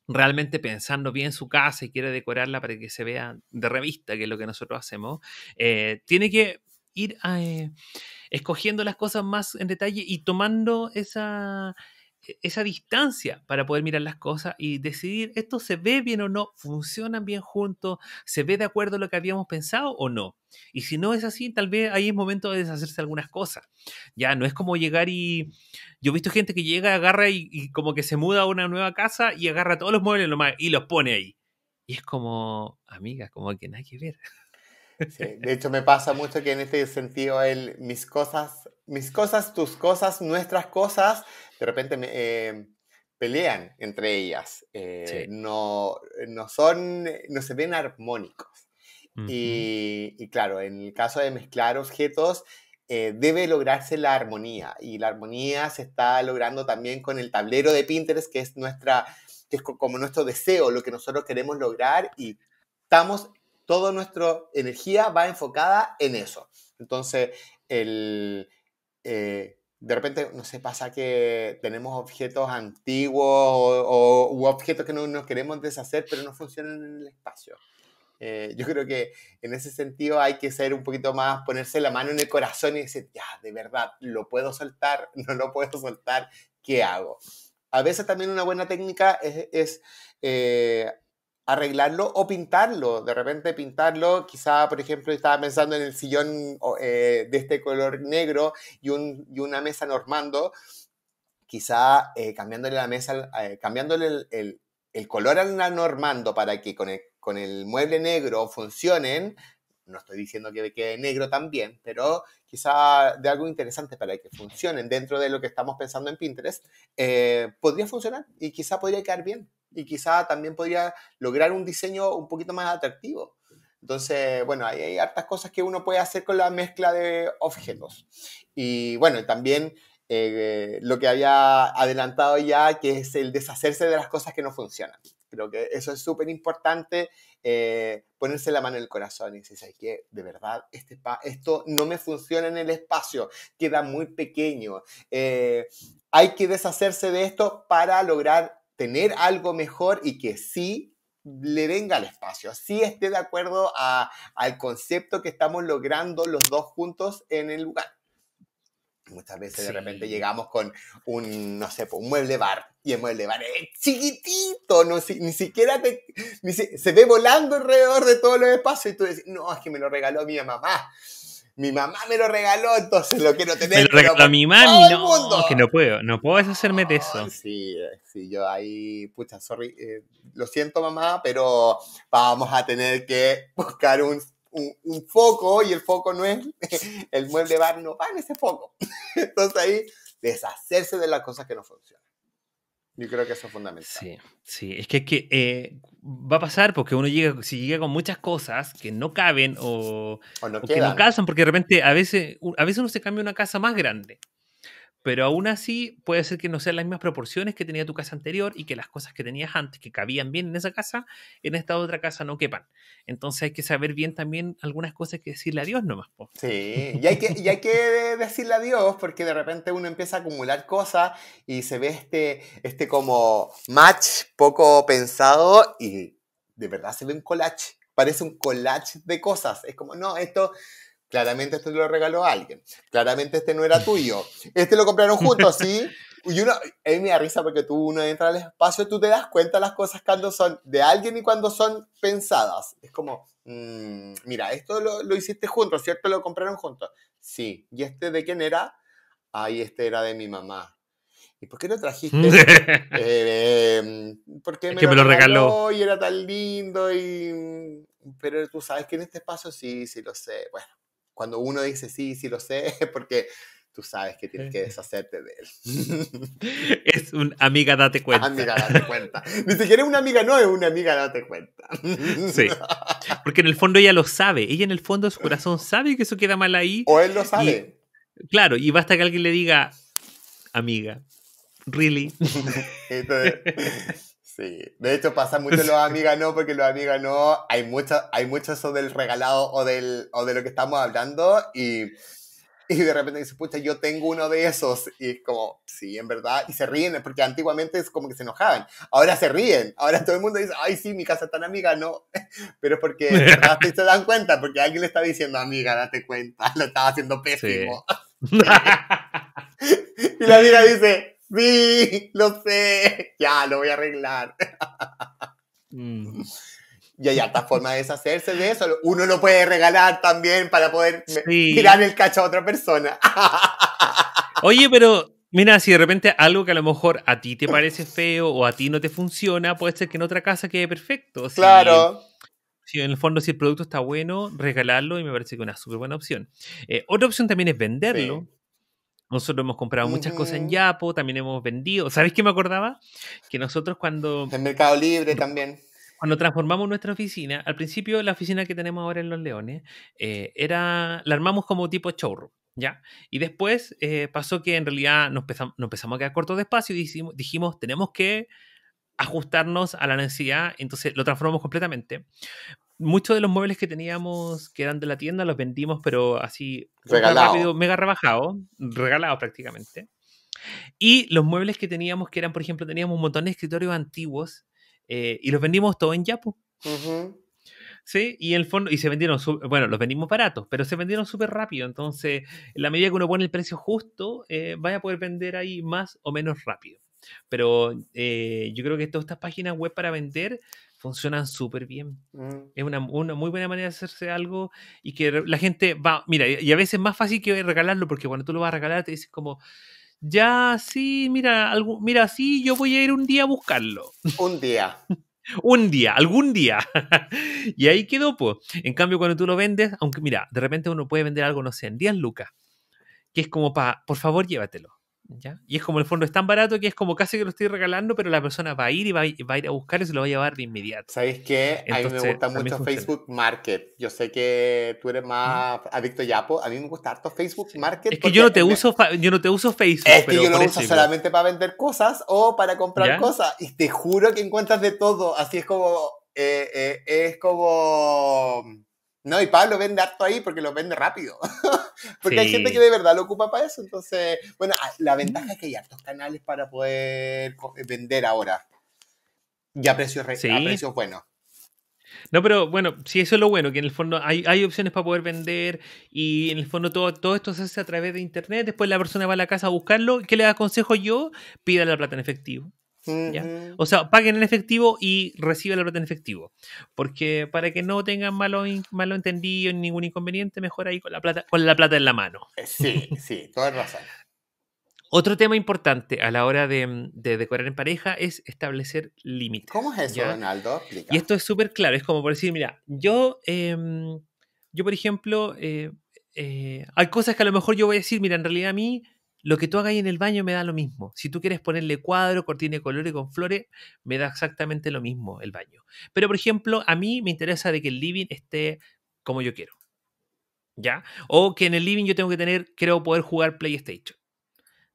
realmente pensando bien su casa y quiere decorarla para que se vea de revista, que es lo que nosotros hacemos, eh, tiene que ir eh, escogiendo las cosas más en detalle y tomando esa, e-, esa distancia para poder mirar las cosas y decidir esto se ve bien o no, funcionan bien juntos, se ve de acuerdo lo que habíamos pensado o no. Y si no es así, tal vez ahí es momento de deshacerse algunas cosas. Ya no es como llegar y. Yo he visto gente que llega, agarra y, como que se muda a una nueva casa y agarra todos los muebles y los pone ahí. Y es como, amiga, como que nada que ver. de hecho, me pasa mucho que en este sentido, mis cosas, mis cosas, tus cosas, nuestras cosas, de repente eh, pelean entre ellas. Eh, no, no, son, no se ven armónicos. y, y, claro, en el caso de mezclar objetos, eh, debe lograrse la armonía. Y la armonía se está logrando también con el tablero de Pinterest, que es nuestra que es como nuestro deseo, lo que nosotros queremos lograr y estamos toda nuestra energía va enfocada en eso. Entonces, el, eh, de repente, no sé, pasa que tenemos objetos antiguos o, objetos que no nos queremos deshacer, pero no funcionan en el espacio. Eh, yo creo que en ese sentido hay que ser un poquito más, ponerse la mano en el corazón y decir, ya, de verdad, ¿lo puedo soltar? ¿No lo puedo soltar? ¿Qué hago? A veces también una buena técnica es, eh, arreglarlo o pintarlo. De repente pintarlo, quizá, por ejemplo, estaba pensando en el sillón eh, de este color negro y, un, y una mesa normando, quizá eh, cambiándole la mesa, eh, cambiándole el, el, el, color al normando para que con el, con el mueble negro funcionen. No estoy diciendo que quede negro también, pero quizá de algo interesante para que funcionen dentro de lo que estamos pensando en Pinterest, podría funcionar y quizá podría quedar bien y quizá también podría lograr un diseño un poquito más atractivo. Entonces, bueno, hay hartas cosas que uno puede hacer con la mezcla de objetos. Y bueno, también eh, lo que había adelantado ya, que es el deshacerse de las cosas que no funcionan. Creo que eso es súper importante, eh, ponerse la mano en el corazón y decir, ¿sabes qué? De verdad, este esto no me funciona en el espacio, queda muy pequeño. Eh, hay que deshacerse de esto para lograr tener algo mejor y que sí le venga al espacio, sí esté de acuerdo a, al concepto que estamos logrando los dos juntos en el lugar. Muchas veces de repente llegamos con un, no sé, pues, un mueble bar. Y el mueble bar es chiquitito, no, ni siquiera se, se, ve volando alrededor de todos los espacios. Y tú dices, no, es que me lo regaló mi mamá mi mamá me lo regaló, entonces lo quiero tener. Me lo regaló mi mami, no, que no puedo, no puedo deshacerme de eso. Sí, eh, sí, yo ahí, pucha, sorry, eh, lo siento mamá, pero vamos a tener que buscar un, un, un foco y el foco no es, el mueble bar no va en ese foco. Entonces ahí, deshacerse de las cosas que no funcionan. Yo creo que eso es fundamental. Sí, sí. Es que, que eh, va a pasar porque uno llega, si llega con muchas cosas que no caben o, que no calzan, porque de repente a veces, a veces uno se cambia una casa más grande pero aún así puede ser que no sean las mismas proporciones que tenía tu casa anterior y que las cosas que tenías antes, que cabían bien en esa casa, en esta otra casa no quepan. Entonces hay que saber bien también algunas cosas que decirle adiós nomás. Po. Sí, y hay, que, y hay que decirle adiós porque de repente uno empieza a acumular cosas y se ve este, este como match poco pensado y de verdad se ve un collage. Parece un collage de cosas. Es como, no, esto Claramente este lo regaló alguien. Claramente este no era tuyo. Este lo compraron juntos, ¿sí? Y uno, me mi risa porque tú uno entra al espacio, tú te das cuenta las cosas cuando son de alguien y cuando son pensadas. Es como, mm, mira, esto lo, hiciste juntos, ¿cierto? Lo compraron juntos. Sí. ¿Y este de quién era? Ay, este era de mi mamá. ¿Y por qué lo trajiste? eh, porque me, lo regaló, y era tan lindo y... Pero tú sabes que en este espacio sí, sí lo sé. Bueno, cuando uno dice sí, sí lo sé, porque tú sabes que tienes que deshacerte de él. Es un amiga date cuenta. Amiga date cuenta. Ni siquiera una amiga no, es una amiga date cuenta. Sí. Porque en el fondo ella lo sabe. Ella en el fondo de su corazón sabe que eso queda mal ahí. O él lo sabe. claro, y basta que alguien le diga, amiga, really. Entonces, Sí. De hecho, pasa mucho los amigas no, porque los amigas no hay mucho, hay eso del regalado o, del, o de lo que estamos hablando y, y de repente dices, pucha, yo tengo uno de esos. Y es como, sí, en verdad. Y se ríen, porque antiguamente es como que se enojaban. Ahora se ríen. Ahora todo el mundo dice, ay, sí, mi casa es tan amiga, no. Pero es porque verdad, se dan cuenta, porque alguien le está diciendo, amiga, date cuenta, lo estaba haciendo pésimo. y la amiga dice, Sí, lo sé. Ya, lo voy a arreglar. Mm. Y hay otras formas de deshacerse de eso. Uno lo puede regalar también para poder tirar el cacho a otra persona. Oye, pero mira, si de repente algo que a lo mejor a ti te parece feo o a ti no te funciona, puede ser que en otra casa quede perfecto. claro. Si en el fondo, si el producto está bueno, regalarlo y me parece que es una súper buena opción. Eh, otra opción también es venderlo. Nosotros hemos comprado muchas cosas en Yapo, también hemos vendido. ¿Sabes qué me acordaba? Que nosotros cuando... En Mercado Libre también. Cuando transformamos nuestra oficina, al principio la oficina que tenemos ahora en Los Leones, eh, era, la armamos como tipo showroom. ¿Ya? Y después eh, pasó que en realidad nos empezamos, a quedar cortos de espacio y dijimos, dijimos tenemos que ajustarnos a la necesidad, entonces lo transformamos completamente muchos de los muebles que teníamos que eran de la tienda los vendimos, pero así regalado. mega rebajado, regalado prácticamente. Y los muebles que teníamos, que eran, por ejemplo, teníamos un montón de escritorios antiguos eh, y los vendimos todo en Yapo. Sí, y el fondo, y se vendieron, bueno, los vendimos baratos, pero se vendieron súper rápido. Entonces, en la medida que uno pone el precio justo, eh, vaya a poder vender ahí más o menos rápido. Pero eh, yo creo que todas estas páginas web para vender funcionan súper bien. Mm. Es una, una, muy buena manera de hacerse algo y que la gente va, mira, y a veces es más fácil que regalarlo, porque cuando tú lo vas a regalar te dices como, ya, sí, mira, mira, sí, yo voy a ir un día a buscarlo. Un día. un día, algún día. y ahí quedó, pues. En cambio, cuando tú lo vendes, aunque mira, de repente uno puede vender algo, no sé, en 10 lucas, que es como para, por favor, llévatelo. ¿Ya? Y es como el fondo es tan barato que es como casi que lo estoy regalando, pero la persona va a ir y va a, ir, a, buscar y se lo va a llevar de inmediato. ¿Sabes qué? a mí me gusta mucho Facebook Market. Yo sé que tú eres más adicto a Yapo. A mí me gusta harto Facebook Market. Es que yo no te, uso, yo no te uso Facebook. Es que yo lo uso solamente para vender cosas o para comprar cosas. Y te juro que encuentras de todo. Así es como. Eh, eh, es como no, y Pablo vende harto ahí porque lo vende rápido. porque hay gente que de verdad lo ocupa para eso. Entonces, bueno, ah, la ventaja es que hay hartos canales para poder eh, vender ahora. Y a precios, sí. a precios buenos. No, pero bueno, sí, eso es lo bueno, que en el fondo hay, hay opciones para poder vender y en el fondo todo, todo esto se hace a través de internet. Después la persona va a la casa a buscarlo. ¿Qué le aconsejo yo? Pida la plata en efectivo. O sea, paguen en efectivo y reciban la plata en efectivo. Porque para que no tengan malo, entendido ni ningún inconveniente, mejor ahí con la plata, con la plata en la mano. Eh, sí, sí, toda razón. Otro tema importante a la hora de, de, decorar en pareja es establecer límites. ¿Cómo es eso, Ronaldo? Y esto es súper claro, es como por decir, mira, yo, em, yo por ejemplo, eh, eh, hay cosas que a lo mejor yo voy a decir, mira, en realidad a mí lo que tú hagas en el baño me da lo mismo. Si tú quieres ponerle cuadro, cortina de colores con flores, me da exactamente lo mismo el baño. Pero, por ejemplo, a mí me interesa de que el living esté como yo quiero. ¿Ya? O que en el living yo tengo que tener, creo poder jugar PlayStation.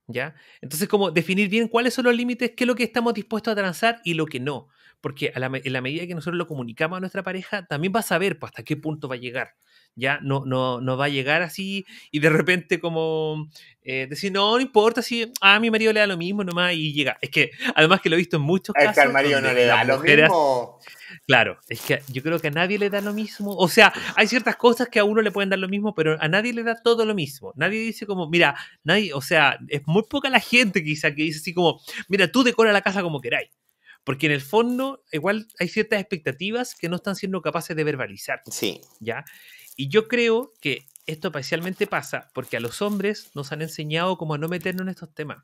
¿Ya? Entonces, como definir bien cuáles son los límites, qué es lo que estamos dispuestos a transar y lo que no. Porque a la, en la medida que nosotros lo comunicamos a nuestra pareja, también va a saber pues, hasta qué punto va a llegar ya no, no, no va a llegar así y de repente como eh, decir, no, no importa, si a mi marido le da lo mismo nomás y llega. Es que además que lo he visto en muchos casos. Es que al marido no le da lo mismo. Claro, es que yo creo que a nadie le da lo mismo. O sea, hay ciertas cosas que a uno le pueden dar lo mismo, pero a nadie le da todo lo mismo. Nadie dice como, mira, nadie, o sea, es muy poca la gente quizá que dice así como, mira, tú decora la casa como queráis. Porque en el fondo, igual hay ciertas expectativas que no están siendo capaces de verbalizar. Sí. ¿Ya? Y yo creo que esto parcialmente pasa porque a los hombres nos han enseñado cómo no meternos en estos temas.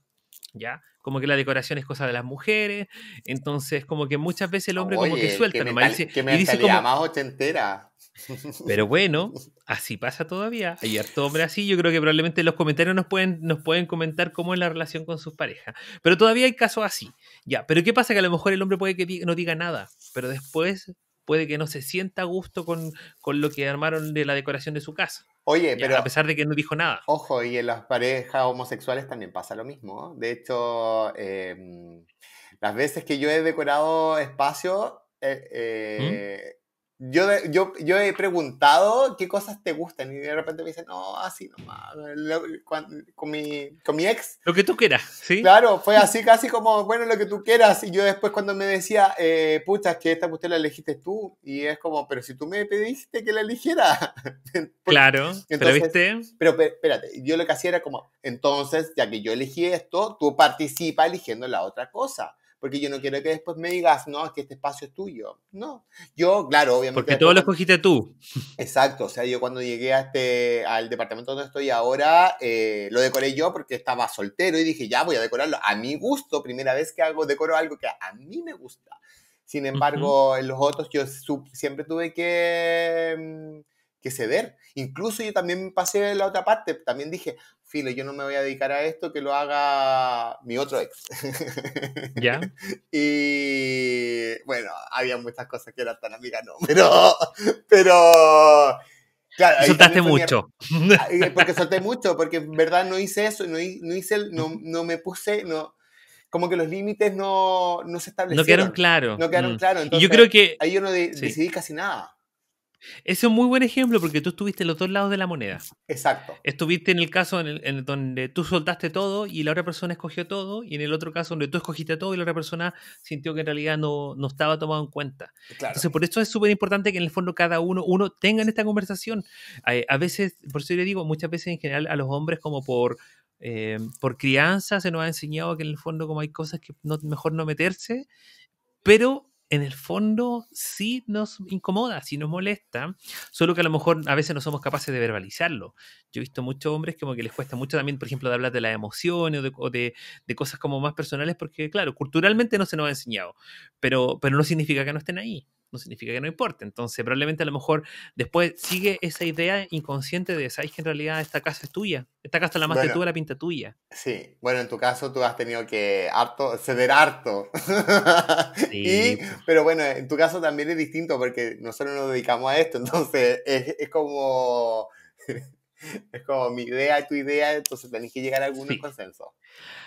¿Ya? Como que la decoración es cosa de las mujeres, entonces como que muchas veces el hombre como que suelta que me dice, que y dice como, más ochentera. Pero bueno, así pasa todavía. Hay harto hombre así. Yo creo que probablemente los comentarios nos pueden, nos pueden comentar cómo es la relación con sus parejas. Pero todavía hay casos así. Ya, pero ¿qué pasa? Que a lo mejor el hombre puede que no diga nada, pero después puede que no se sienta a gusto con, con lo que armaron de la decoración de su casa. Oye, pero. A pesar de que no dijo nada. Ojo, y en las parejas homosexuales también pasa lo mismo. De hecho, em, las veces que yo he decorado espacio, eh, ¿Mm? eh yo, yo, yo he preguntado qué cosas te gustan y de repente me dicen, no, así nomás, con, con, mi, ex. Lo que tú quieras, ¿sí? Claro, fue así casi como, bueno, lo que tú quieras. Y yo después cuando me decía, eh, pucha, que esta usted la elegiste tú. Y es como, pero si tú me pediste que la eligiera. claro, entonces, pero Pero espérate, yo lo que hacía era como, entonces, ya que yo elegí esto, tú participa eligiendo la otra cosa porque yo no quiero que después me digas, no, es que este espacio es tuyo. No, yo, claro, obviamente. Porque todo lo escogiste tú. Exacto, o sea, yo cuando llegué a este, al departamento donde estoy ahora, eh, lo decoré yo porque estaba soltero y dije, ya voy a decorarlo a mi gusto, primera vez que hago, decoro algo que a mí me gusta. Sin embargo, en los otros yo siempre tuve que... Mm, que ceder. Incluso yo también pasé la otra parte, también dije, yo no me voy a dedicar a esto, que lo haga mi otro ex. ¿Ya? y bueno, había muchas cosas que eran tan amigas, no, pero... pero Claro, soltaste mucho. Ah, porque solté mucho, porque en verdad no hice eso, no, hice, no, no me puse, no, como que los límites no, no se establecieron. No quedaron claros. No quedaron mm. claros. yo creo que... Ahí yo no decidí casi nada. Ese es un muy buen ejemplo porque tú estuviste en los dos lados de la moneda. Exacto. Estuviste en el caso en, el, donde tú soltaste todo y la otra persona escogió todo, y en el otro caso donde tú escogiste todo y la otra persona sintió que en realidad no, no estaba tomado en cuenta. Claro. Entonces, por eso es súper importante que en el fondo cada uno, uno tenga esta conversación. A, veces, por eso yo le digo, muchas veces en general a los hombres como por... Eh, por crianza se nos ha enseñado que en el fondo como hay cosas que mejor no meterse, pero en el fondo sí nos incomoda, sí nos molesta, solo que a lo mejor a veces no somos capaces de verbalizarlo. Yo he visto muchos hombres como que les cuesta mucho también, por ejemplo, de hablar de las emociones o, de, cosas como más personales, porque claro, culturalmente no se nos ha enseñado, pero no significa que no estén ahí significa que no importa, Entonces, probablemente a lo mejor después sigue esa idea inconsciente de, sabes que en realidad esta casa es tuya, esta casa la más de tú, la pinta tuya. Sí, bueno, en tu caso tú has tenido que harto, ceder harto. Sí. pero bueno, en tu caso también es distinto porque nosotros nos dedicamos a esto, entonces es, es como... Es como mi idea, tu idea, entonces tenés que llegar a algún consenso.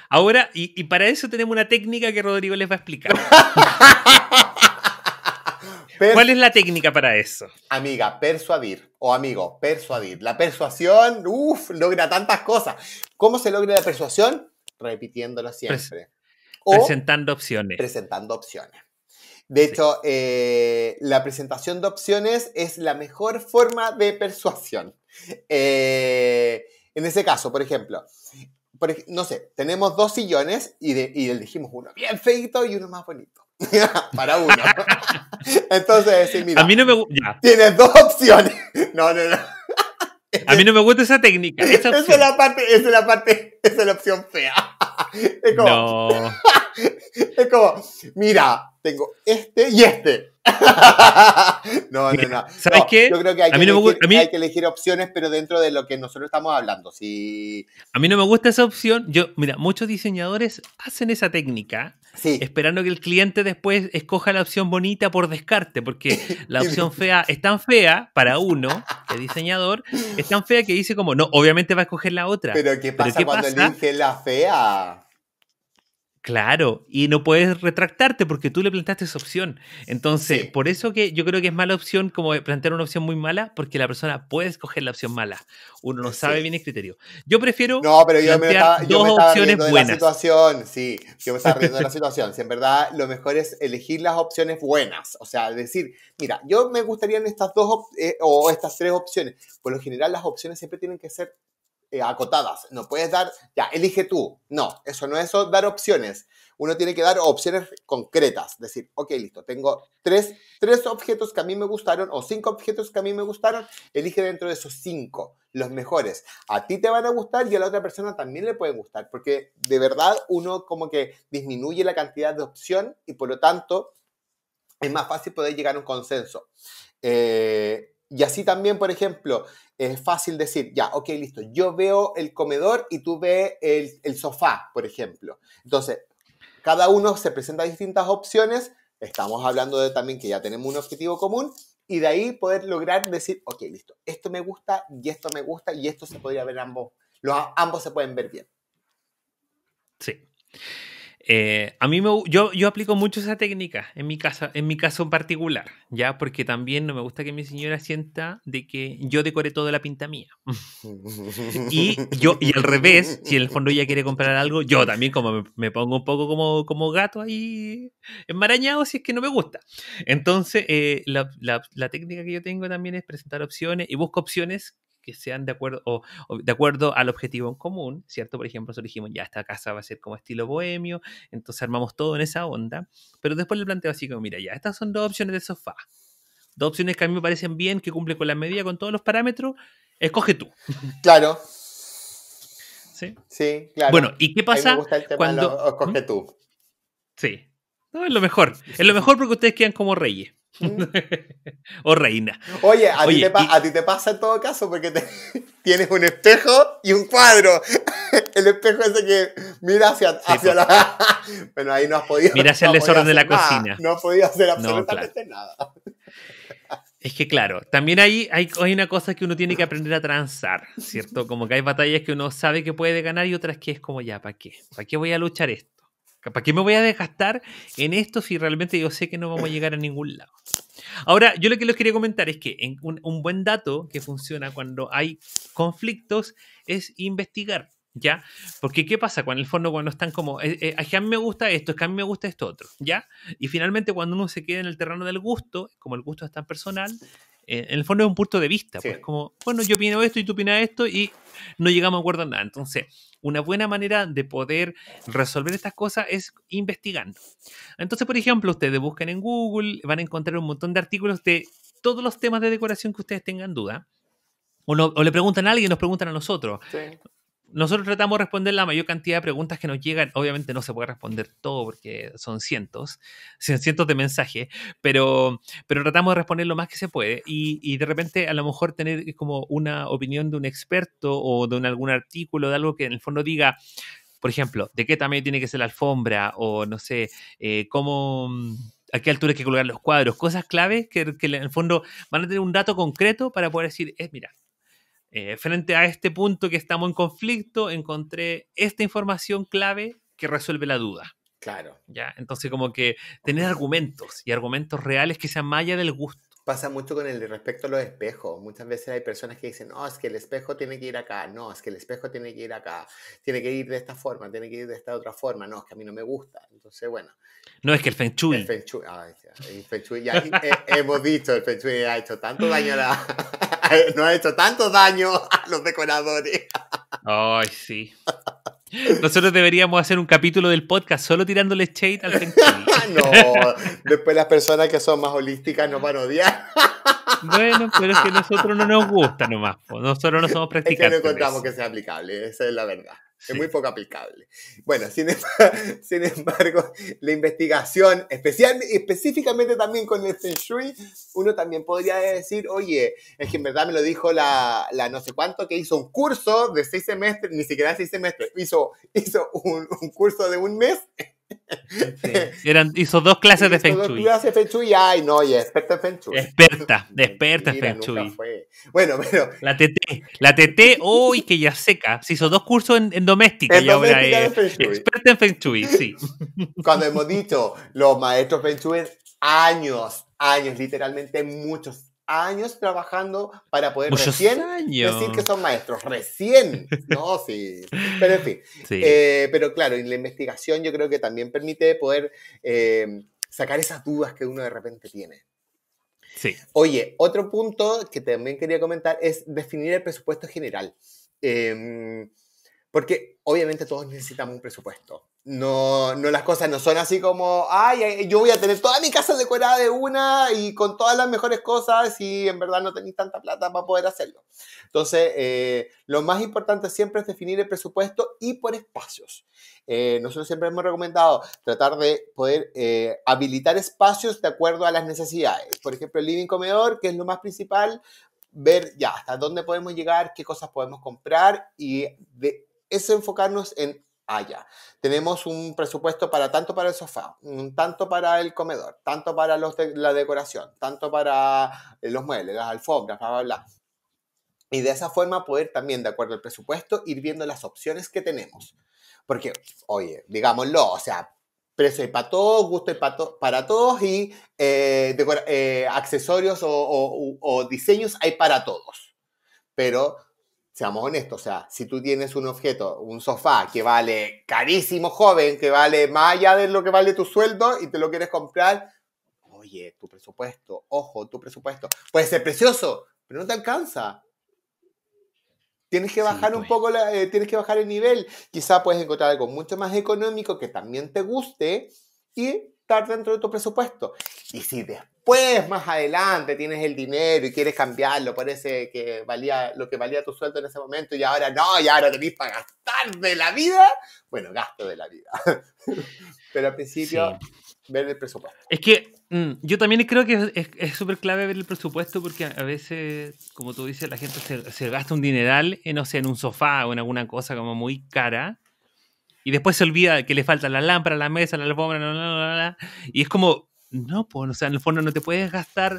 Ahora, y, y, para eso tenemos una técnica que Rodrigo les va a explicar. ¿Cuál es la técnica para eso? Amiga, persuadir o amigo, persuadir. La persuasión, uff, logra tantas cosas. ¿Cómo se logra la persuasión? Repitiéndolo siempre. presentando opciones. Presentando opciones. De hecho, eh, la presentación de opciones es la mejor forma de persuasión. Eh, en ese caso, por ejemplo, no sé, tenemos dos sillones y, le y elegimos uno bien feito y uno más bonito. para uno. Entonces, mira. A mí no me gusta Tienes dos opciones. No, no, no. A mí no me gusta esa técnica. Esa, es la parte, esa es la parte, esa es la opción fea. Es como, no. es como, mira, tengo este y este. No, no, no. ¿Sabes qué? Yo creo que, hay, a que mí no elegir, me hay que elegir opciones, pero dentro de lo que nosotros estamos hablando. A mí no me gusta esa opción. Yo, mira, muchos diseñadores hacen esa técnica esperando que el cliente después escoja la opción bonita por descarte, porque la opción fea es tan fea para uno, el diseñador, es tan fea que dice como, no, obviamente va a escoger la otra. Pero ¿qué pasa, cuando él dice la fea? Claro, y no puedes retractarte porque tú le planteaste esa opción. Entonces, por eso que yo creo que es mala opción como plantear una opción muy mala, porque la persona puede escoger la opción mala. Uno no sabe bien el criterio. Yo prefiero no, pero yo me estaba, yo me opciones buenas. la situación, sí, yo me estaba riendo de la situación. Si en verdad lo mejor es elegir las opciones buenas, o sea, decir, mira, yo me gustarían estas dos eh, o estas tres opciones. Por lo general, las opciones siempre tienen que ser eh, acotadas. No puedes dar, ya, elige tú. No, eso no es eso, dar opciones. Uno tiene que dar opciones concretas. Decir, ok, listo, tengo tres, tres objetos que a mí me gustaron o cinco objetos que a mí me gustaron. Elige dentro de esos cinco los mejores. A ti te van a gustar y a la otra persona también le pueden gustar. Porque de verdad uno como que disminuye la cantidad de opción y por lo tanto es más fácil poder llegar a un consenso. Eh, y así también, por ejemplo, es fácil decir, ya, ok, listo, yo veo el comedor y tú ves el, sofá, por ejemplo. Entonces, cada uno se presenta distintas opciones, estamos hablando de también que ya tenemos un objetivo común y de ahí poder lograr decir, ok, listo, esto me gusta y esto me gusta y esto se podría ver ambos, los ambos se pueden ver bien. Sí. Eh, a mí me, yo, yo aplico mucho esa técnica en mi, casa, en mi caso en particular, ya porque también no me gusta que mi señora sienta de que yo decoré toda la pinta mía. y yo y al revés, si en el fondo ella quiere comprar algo, yo también como me, pongo un poco como, como gato ahí enmarañado si es que no me gusta. Entonces, eh, la, la, la técnica que yo tengo también es presentar opciones y busco opciones sean de acuerdo, o, de acuerdo al objetivo en común, ¿cierto? Por ejemplo, nosotros dijimos, ya, esta casa va a ser como estilo bohemio, entonces armamos todo en esa onda, pero después le planteo así como, mira, ya, estas son dos opciones de sofá, dos opciones que a mí me parecen bien, que cumplen con la medida, con todos los parámetros, escoge tú. Claro. Sí. Sí, claro. Bueno, ¿y qué pasa cuando... escoge tú. Sí. No, es lo mejor. Es lo mejor porque ustedes quedan como reyes. o reina. Oye, a ti te, pasa en todo caso porque tienes un espejo y un cuadro. el espejo ese que mira hacia, pues. la... bueno, ahí no has podido... Mira hacia el desorden de la cocina. No has podido hacer absolutamente nada. Es que claro, también hay, hay, hay, una cosa que uno tiene que aprender a transar, ¿cierto? Como que hay batallas que uno sabe que puede ganar y otras que es como ya, ¿para qué? ¿Para qué voy a luchar esto? ¿Para qué me voy a desgastar en esto si realmente yo sé que no vamos a llegar a ningún lado? Ahora, yo lo que les quería comentar es que un, buen dato que funciona cuando hay conflictos es investigar, ¿ya? Porque ¿qué pasa cuando en el fondo cuando están como, es eh, que eh, a mí me gusta esto, es que a mí me gusta esto otro, ¿ya? Y finalmente cuando uno se queda en el terreno del gusto, como el gusto es tan personal, eh, en el fondo es un punto de vista, pues, sí. pues como, bueno, yo opino esto y tú opinas esto y no llegamos a acuerdo en nada. Entonces, una buena manera de poder resolver estas cosas es investigando. Entonces, por ejemplo, ustedes buscan en Google, van a encontrar un montón de artículos de todos los temas de decoración que ustedes tengan duda. O, o le preguntan a alguien, nos preguntan a nosotros. Sí nosotros tratamos de responder la mayor cantidad de preguntas que nos llegan. Obviamente no se puede responder todo porque son cientos, cientos de mensajes, pero, pero tratamos de responder lo más que se puede. Y, y de repente a lo mejor tener como una opinión de un experto o de algún artículo, de algo que en el fondo diga, por ejemplo, de qué tamaño tiene que ser la alfombra o no sé, eh, cómo a qué altura hay que colocar los cuadros, cosas claves que, en el fondo van a tener un dato concreto para poder decir, es eh, mira, eh, frente a este punto que estamos en conflicto, encontré esta información clave que resuelve la duda. Claro. ¿Ya? Entonces, como que tener argumentos y argumentos reales que sean amalla del gusto. Pasa mucho con el respecto a los espejos. Muchas veces hay personas que dicen, no, es que el espejo tiene que ir acá, no, es que el espejo tiene que ir acá, tiene que ir de esta forma, tiene que ir de esta otra forma, no, es que a mí no me gusta. Entonces, bueno. No, es que el Feng Shui. El Feng ya, eh, hemos dicho, el Feng Shui ha hecho tanto daño a la... No ha hecho tanto daño a los decoradores. Ay, sí. Nosotros deberíamos hacer un capítulo del podcast solo tirándole shade al Ah, no, después las personas que son más holísticas nos van a odiar. bueno, pero es que nosotros no nos gusta nomás. Nosotros no somos practicantes. Es que no encontramos que sea aplicable, esa es la verdad. Es muy poco aplicable. Bueno, sin, sin embargo, la investigación, especial, específicamente también con el Shui, uno también podría decir, oye, es que en verdad me lo dijo la, la no sé cuánto, que hizo un curso de seis semestres, ni siquiera seis semestres, hizo, hizo un, un curso de un mes Eran, hizo dos clases de Feng Shui. Dos clases de Feng Shui, ay, no, y experta en Feng Shui. Experta, experta en Feng Shui. Bueno, pero. La TT, la TT, uy que ya seca. Se hizo dos cursos en, en doméstica en y ahora es experta en Feng Shui, sí. Cuando hemos dicho, los maestros Feng Shui, años, años, literalmente muchos años trabajando para poder recién decir que son maestros. Recién, ¿no? Sí. Pero en fin. Eh, pero claro, en la investigación yo creo que también permite poder eh, sacar esas dudas que uno de repente tiene. Sí. Oye, otro punto que también quería comentar es definir el presupuesto general. Em, porque obviamente todos necesitamos un presupuesto. No, no las cosas no son así como, ay, yo voy a tener toda mi casa decorada de una y con todas las mejores cosas y en verdad no tenéis tanta plata para poder hacerlo. Entonces, eh, lo más importante siempre es definir el presupuesto y por espacios. Eh, nosotros siempre hemos recomendado tratar de poder eh, habilitar espacios de acuerdo a las necesidades. Por ejemplo, el living comedor, que es lo más principal, ver ya hasta dónde podemos llegar, qué cosas podemos comprar y de, es enfocarnos en allá. Ah, tenemos un presupuesto para tanto para el sofá, tanto para el comedor, tanto para los la decoración, tanto para eh, los muebles, las alfombras, bla, bla, bla. Y de esa forma poder también, de acuerdo al presupuesto, ir viendo las opciones que tenemos. Porque, oye, digámoslo, o sea, precio para todos, gusto para, todos y eh, eh, accesorios o diseños hay para todos. Pero seamos honestos, o sea, si tú tienes un objeto, un sofá que vale carísimo, joven, que vale más allá de lo que vale tu sueldo y te lo quieres comprar, oye, tu presupuesto, ojo, tu presupuesto, puede ser precioso, pero no te alcanza. Tienes que bajar un pues. poco, eh, tienes que bajar el nivel. Quizá puedes encontrar algo mucho más económico que también te guste y estar dentro de tu presupuesto. Y si después, más adelante, tienes el dinero y quieres cambiarlo, parece que valía lo que valía tu sueldo en ese momento y ahora no, y ahora tenés para gastar de la vida, bueno, gasto de la vida. Pero al principio, ver el presupuesto. Es que mm, yo también creo que es súper clave ver el presupuesto porque a veces, como tú dices, la gente se, se gasta un dineral en, o sea, en un sofá o en alguna cosa como muy cara y después se olvida que le falta la lámpara, la mesa, la alfombra, y es como, no, pues, o sea, en el fondo no te puedes gastar,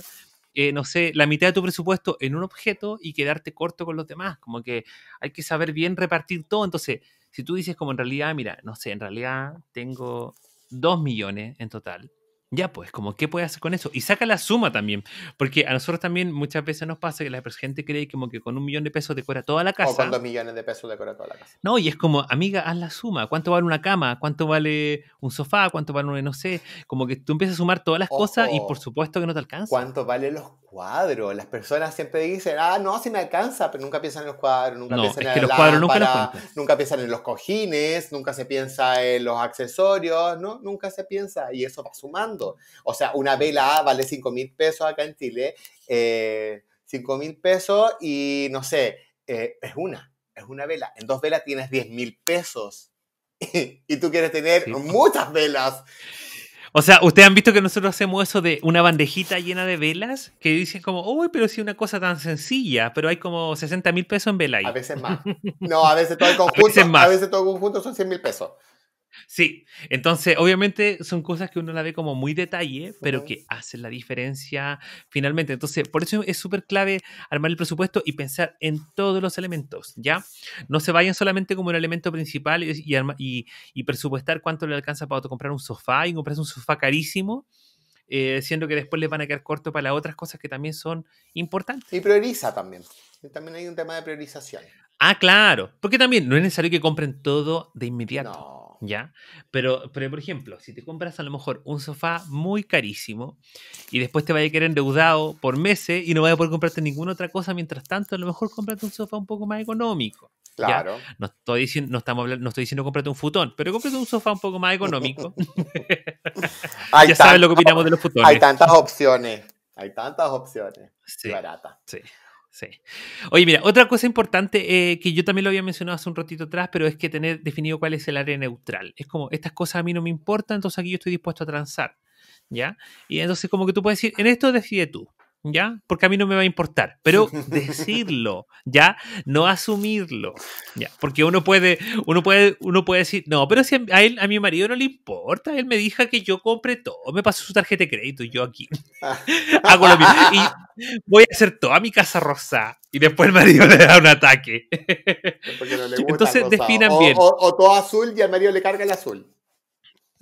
eh, no sé, la mitad de tu presupuesto en un objeto y quedarte corto con los demás, como que hay que saber bien repartir todo, entonces, si tú dices como en realidad, mira, no sé, en realidad tengo dos millones en total, ya, pues, como, ¿qué puede hacer con eso? Y saca la suma también, porque a nosotros también muchas veces nos pasa que la gente cree como que con un millón de pesos decora toda la casa. O con dos millones de pesos decora toda la casa. No, y es como, amiga, haz la suma. ¿Cuánto vale una cama? ¿Cuánto vale un sofá? ¿Cuánto vale un, no sé? Como que tú empiezas a sumar todas las cosas y por supuesto que no te alcanza. ¿Cuánto valen los cuadros? Las personas siempre dicen, ah, no, si me alcanza, pero nunca piensan en los cuadros, nunca no, es los cuadros nunca, nunca piensan en los cojines, nunca se piensa en los accesorios, ¿no? Nunca se piensa y eso va sumando. O sea, una vela vale 5 mil pesos acá en Chile, eh, 5 mil pesos y no sé, eh, es una, es una vela. En dos velas tienes 10 mil pesos y tú quieres tener muchas velas. O sea, ustedes han visto que nosotros hacemos eso de una bandejita llena de velas que dicen como, uy, pero si una cosa tan sencilla, pero hay como 60 mil pesos en vela ahí. A veces más. No, a veces todo el conjunto, a veces, A veces todo el conjunto son 100 mil pesos. Sí, entonces obviamente son cosas que uno la ve como muy detalle, pero que hacen la diferencia finalmente. Entonces, por eso es súper clave armar el presupuesto y pensar en todos los elementos, ¿ya? No se vayan solamente como el elemento principal y, presupuestar cuánto le alcanza para comprar un sofá y comprarse un sofá carísimo. Eh, siendo que después les van a quedar corto para otras cosas que también son importantes. Y prioriza también. También hay un tema de priorización. Ah, claro. Porque también no es necesario que compren todo de inmediato. No. ¿ya? Pero, pero, por ejemplo, si te compras a lo mejor un sofá muy carísimo y después te vaya a quedar endeudado por meses y no vas a poder comprarte ninguna otra cosa, mientras tanto, a lo mejor cómprate un sofá un poco más económico. Claro. No estoy, diciendo, no, estamos hablando, no estoy diciendo cómprate un futón, pero cómprate un sofá un poco más económico. ya sabes lo que opinamos de los futones. Hay tantas opciones. Hay tantas opciones. Sí, barata. Sí. Sí. Oye, mira, otra cosa importante eh, que yo también lo había mencionado hace un ratito atrás, pero es que tener definido cuál es el área neutral. Es como, estas cosas a mí no me importan, entonces aquí yo estoy dispuesto a transar. ¿Ya? Y entonces como que tú puedes decir, en esto decide tú. ¿ya? Porque a mí no me va a importar, pero decirlo, ¿ya? No asumirlo, ¿ya? Porque uno puede, uno puede, uno puede decir, no, pero si a, él, a mi marido no le importa, él me dijo que yo compre todo, me pasó su tarjeta de crédito y yo aquí hago lo mismo. Y voy a hacer toda mi casa rosa y después el marido le da un ataque. Entonces definan bien. o todo azul y al marido le carga el azul.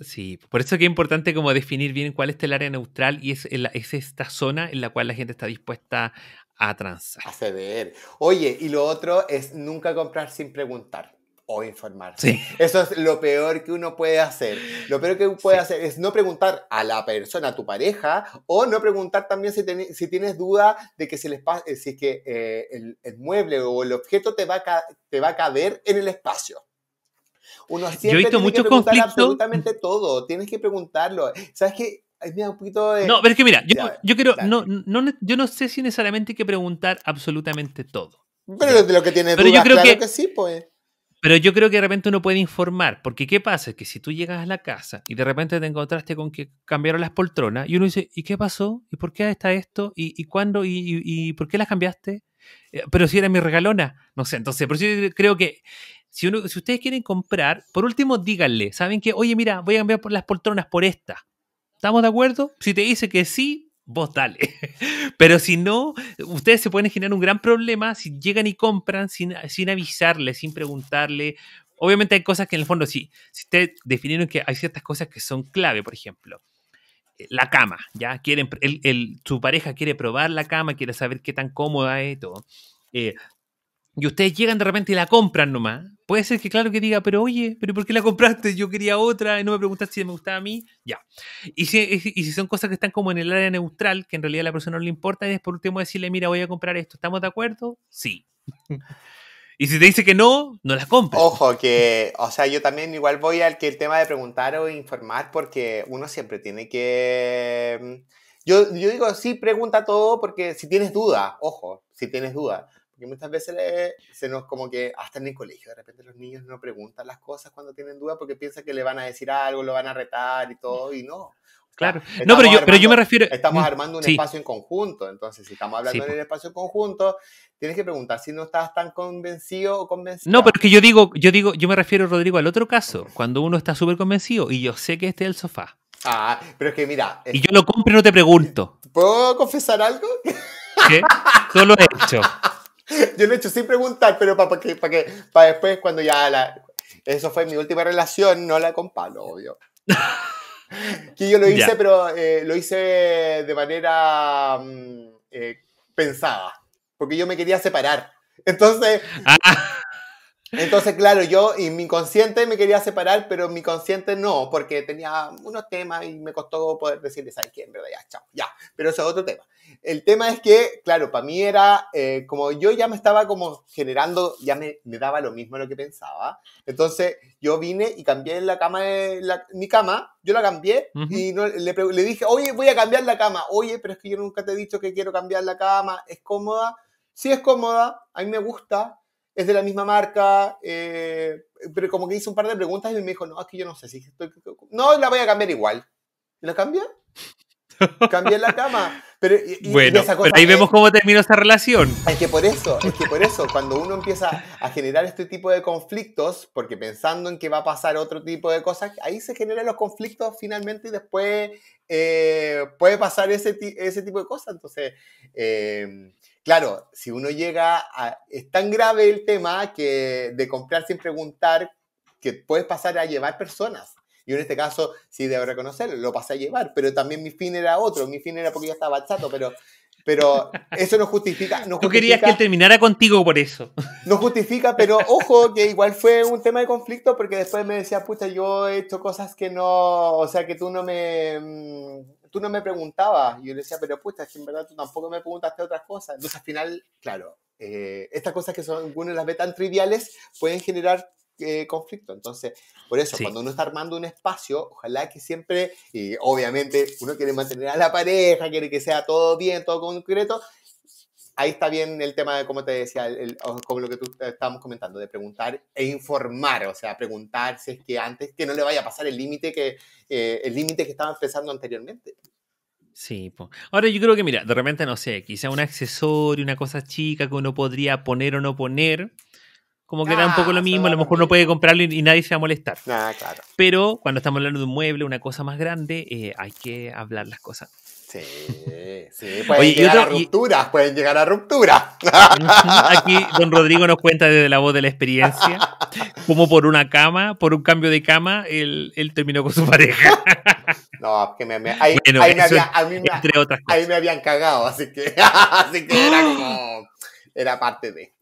Sí, por eso que es importante como definir bien cuál es el área neutral y es, esta zona en la cual la gente está dispuesta a transar. A ceder. Oye, y lo otro es nunca comprar sin preguntar o informarse. Sí. Eso es lo peor que uno puede hacer. Lo peor que uno puede hacer es no preguntar a la persona, a tu pareja, o no preguntar también si, si tienes duda de que si, si que eh, el, mueble o el objeto te va, te va a caber en el espacio. Uno siempre Yo he visto muchos conflictos. absolutamente todo, tienes que preguntarlo. ¿Sabes qué? un poquito No, pero es que mira, yo, no, no, yo no sé si necesariamente hay que preguntar absolutamente todo. Pero de lo que tienes pero claro que, sí, pues. Pero yo creo que de repente uno puede informar, porque ¿qué pasa? Que si tú llegas a la casa y de repente te encontraste con que cambiaron las poltronas y uno dice, ¿y qué pasó? ¿Y por qué está esto? ¿Y, y cuándo? ¿Y, y, por qué las cambiaste? Eh, pero si era mi regalona, no sé, entonces, por eso yo creo que si, ustedes quieren comprar, por último díganle, ¿saben que Oye, mira, voy a cambiar por las poltronas por esta. ¿Estamos de acuerdo? Si te dice que sí, vos dale. Pero si no, ustedes se pueden generar un gran problema si llegan y compran sin, sin avisarle, sin preguntarle. Obviamente hay cosas que en el fondo sí, si ustedes definieron que hay ciertas cosas que son clave, por ejemplo, eh, la cama, ¿ya? Quieren, su pareja quiere probar la cama, quiere saber qué tan cómoda es todo. Eh, y ustedes llegan de repente y la compran nomás, puede ser que claro que diga, pero oye, pero ¿por qué la compraste? Yo quería otra y no me preguntaste si me gustaba a mí, ya. Y si, y si son cosas que están como en el área neutral, que en realidad a la persona no le importa, y es por último decirle, mira, voy a comprar esto, ¿estamos de acuerdo? Sí. Y si te dice que no, no las compras. Ojo, que, o sea, yo también igual voy al que el tema de preguntar o informar, porque uno siempre tiene que... Mm, yo, yo digo, sí, pregunta todo, porque si tienes duda, ojo, si tienes duda que muchas veces se nos como que, hasta en el colegio, de repente los niños no preguntan las cosas cuando tienen dudas porque piensan que le van a decir algo, lo van a retar y todo, y no. Claro. no, pero yo, pero yo me refiero. Estamos mm, armando un espacio en conjunto. Entonces, si estamos hablando en el espacio en conjunto, tienes que preguntar si no estás tan convencido o convencido. No, pero es que yo digo, yo digo, yo me refiero, Rodrigo, al otro caso, cuando uno está súper convencido y yo sé que este es el sofá. Ah, pero es que mira. Y yo lo compro y no te pregunto. ¿Puedo confesar algo? ¿Qué? Solo he hecho. Yo lo he hecho sin preguntar, pero para para que, para después, cuando ya la. Eso fue mi última relación, no la con Pablo, obvio. que yo lo hice, pero eh, lo hice de manera mm, eh, pensada, porque yo me quería separar. Entonces, ah. Entonces, claro, yo y mi consciente me quería separar, pero mi consciente no, porque tenía unos temas y me costó poder decirles, ¿sabes quién, En verdad, ya, chao, ya. Pero eso es otro tema. El tema es que, claro, para mí era, eh, como yo ya me estaba como generando, ya me, daba lo mismo lo que pensaba. Entonces, yo vine y cambié la cama, mi cama, yo la cambié y le dije, oye, voy a cambiar la cama. Oye, pero es que yo nunca te he dicho que quiero cambiar la cama, es cómoda. Sí es cómoda, a mí me gusta, es de la misma marca, eh, pero como que hice un par de preguntas y me dijo, no, es que yo no sé si estoy... No, la voy a cambiar igual. la cambié? Cambié la cama. Pero, pero ahí vemos cómo terminó esa relación. Es que por eso, es que por eso, cuando uno empieza a generar este tipo de conflictos, porque pensando en que va a pasar otro tipo de cosas, ahí se generan los conflictos finalmente y después eh, puede pasar ese, tipo de cosas. Entonces, em, claro, si uno llega a... Es tan grave el tema que de comprar sin preguntar que puedes pasar a llevar personas. Yo en este caso sí debo reconocerlo, lo pasé a llevar, pero también mi fin era otro, mi fin era porque ya estaba chato, pero pero eso no justifica. No Tú querías que él terminara contigo por eso. No justifica, pero ojo, que igual fue un tema de conflicto porque después me decía, puta, yo he hecho cosas que no. O sea, que tú no me. Mm, tú no me preguntabas. yo le decía, pero puta, en verdad tú tampoco me preguntaste otras cosas. Entonces, al final, claro, eh, estas cosas que son, uno las ve tan triviales pueden generar eh, conflicto. Entonces, por eso, cuando uno está armando un espacio, ojalá que siempre, y obviamente uno quiere mantener a la pareja, quiere que sea todo bien, todo concreto, ahí está bien el tema de, como te decía, el, como lo que tú eh, estábamos comentando, de preguntar e informar, o sea, preguntarse si es que antes que no le vaya a pasar el límite que, eh, el límite que estaba pensando anteriormente. Sí, pues ahora yo creo que, mira, de repente, no sé, quizá un accesorio, una cosa chica que uno podría poner o no poner, como que era un poco lo ah, mismo, a lo mejor no puede comprarlo y, nadie se va a molestar. nada claro. Pero cuando estamos hablando de un mueble, una cosa más grande, eh, hay que hablar las cosas. Sí, sí, pueden llegar a rupturas, pueden llegar a rupturas. Aquí don Rodrigo nos cuenta desde la voz de la experiencia, como por una cama, por un cambio de cama, él, él terminó con su pareja. No, que me, ahí, bueno, me a mí me habían cagado, así que, así que era ¡Ah! como, era parte de...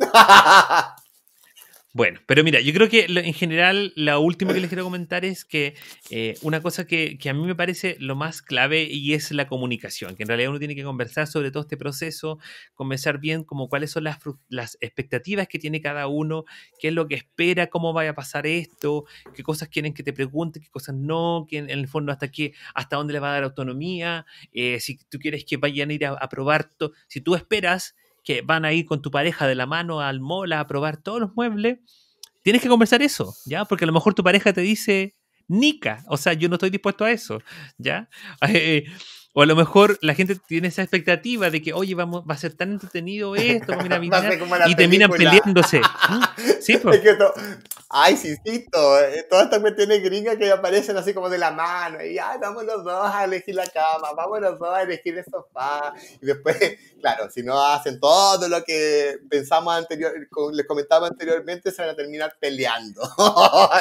Bueno, pero mira, yo creo que en general la última que les quiero comentar es que eh, una cosa que, a mí me parece lo más clave y es la comunicación, que en realidad uno tiene que conversar sobre todo este proceso, conversar bien como cuáles son las, expectativas que tiene cada uno, qué es lo que espera, cómo va a pasar esto, qué cosas quieren que te pregunte, qué cosas no, quién en, el fondo hasta qué, hasta dónde le va a dar autonomía, eh, si tú quieres que vayan a ir a, probar, si tú esperas que van a ir con tu pareja de la mano al mola a probar todos los muebles, tienes que conversar eso, ¿ya? Porque a lo mejor tu pareja te dice, Nica, o sea, yo no estoy dispuesto a eso, ¿ya? Eh, o a lo mejor la gente tiene esa expectativa de que, oye, vamos, va a ser tan entretenido esto, a y terminan peleándose. Ah, ay, sí, sí, eh, todas estas cuestiones gringas que aparecen así como de la mano, y ya, vamos los dos a elegir la cama, vamos los dos a elegir el sofá, y después, claro, si no hacen todo lo que pensamos anterior, les comentaba anteriormente, se van a terminar peleando.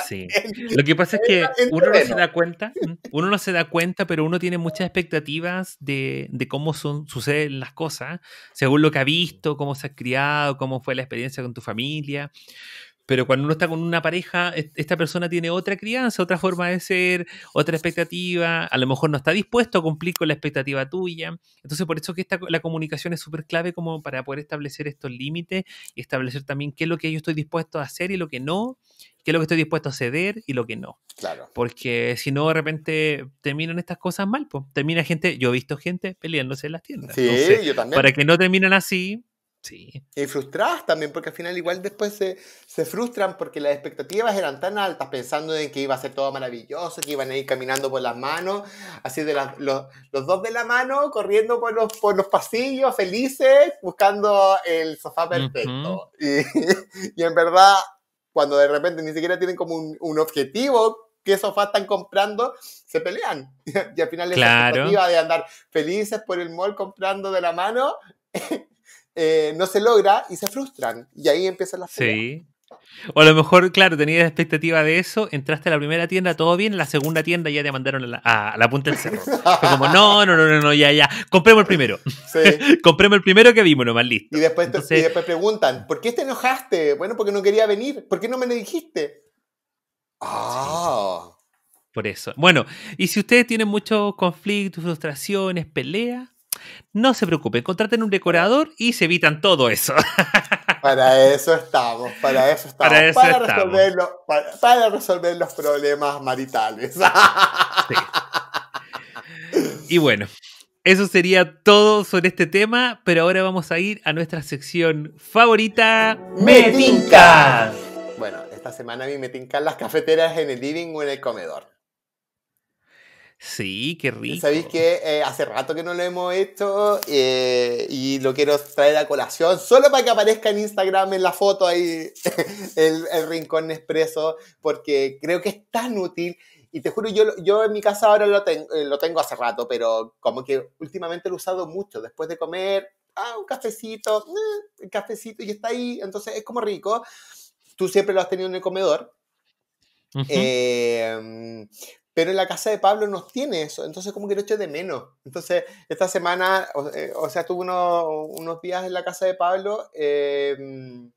Sí. lo que pasa es que uno no se da cuenta, uno no se da cuenta, pero uno tiene muchas expectativas de, cómo suceden las cosas, según lo que ha visto, cómo se ha criado, cómo fue la experiencia con tu familia. Pero cuando uno está con una pareja, esta persona tiene otra crianza, otra forma de ser, otra expectativa, a lo mejor no está dispuesto a cumplir con la expectativa tuya. Entonces, por eso que la comunicación es súper clave como para poder establecer estos límites y establecer también qué es lo que yo estoy dispuesto a hacer y lo que no, qué es lo que estoy dispuesto a ceder y lo que no. Claro. Porque si no, de repente terminan estas cosas mal, pues termina gente, yo he visto gente peleándose en las tiendas. Sí, yo también. Para que no terminan así, y frustradas también, porque al final igual después se, se, frustran porque las expectativas eran tan altas, pensando en que iba a ser todo maravilloso, que iban a ir caminando por las manos, así de los, los, dos de la mano, corriendo por los, por los pasillos, felices, buscando el sofá perfecto. y, en verdad, cuando de repente ni siquiera tienen como un, un objetivo qué sofá están comprando, se pelean. y al final claro. esa expectativa de andar felices por el mall comprando de la mano Eh, no se logra y se frustran. Y ahí empiezan las peleas. Sí. O a lo mejor, claro, tenías expectativa de eso, entraste a la primera tienda, todo bien, en la segunda tienda ya te mandaron a la, punta del cerro. Fue como, no, no, no, no, ya, ya, compremos el primero. compremos el primero que vimos, nomás listo. Y después, preguntan, ¿por qué te enojaste? Bueno, porque no quería venir, ¿por qué no me lo dijiste? Ah. Por eso. Bueno, y si ustedes tienen muchos conflictos, frustraciones, peleas, no se preocupen, contraten un decorador y se evitan todo eso. Para eso estamos, para eso estamos. Para, Resolver, los, problemas maritales. Y bueno, eso sería todo sobre este tema, pero ahora vamos a ir a nuestra sección favorita. ¡Me Bueno, esta semana a mí me tincan las cafeteras en el living o en el comedor. Sí, qué rico. Sabéis que eh, hace rato que no lo hemos hecho eh, y lo quiero traer a colación, solo para que aparezca en Instagram en la foto ahí el, el rincón expreso, porque creo que es tan útil. Y te juro, yo, yo en mi casa ahora lo, eh, lo tengo hace rato, pero como que últimamente lo he usado mucho. Después de comer, ah, un cafecito, un cafecito y está ahí, entonces es como rico. Tú siempre lo has tenido en el comedor. eh, pero en la casa de Pablo no tiene eso, entonces como que lo echo de menos. Entonces, esta semana, o, eh, sea, tuve unos días en la casa de Pablo em,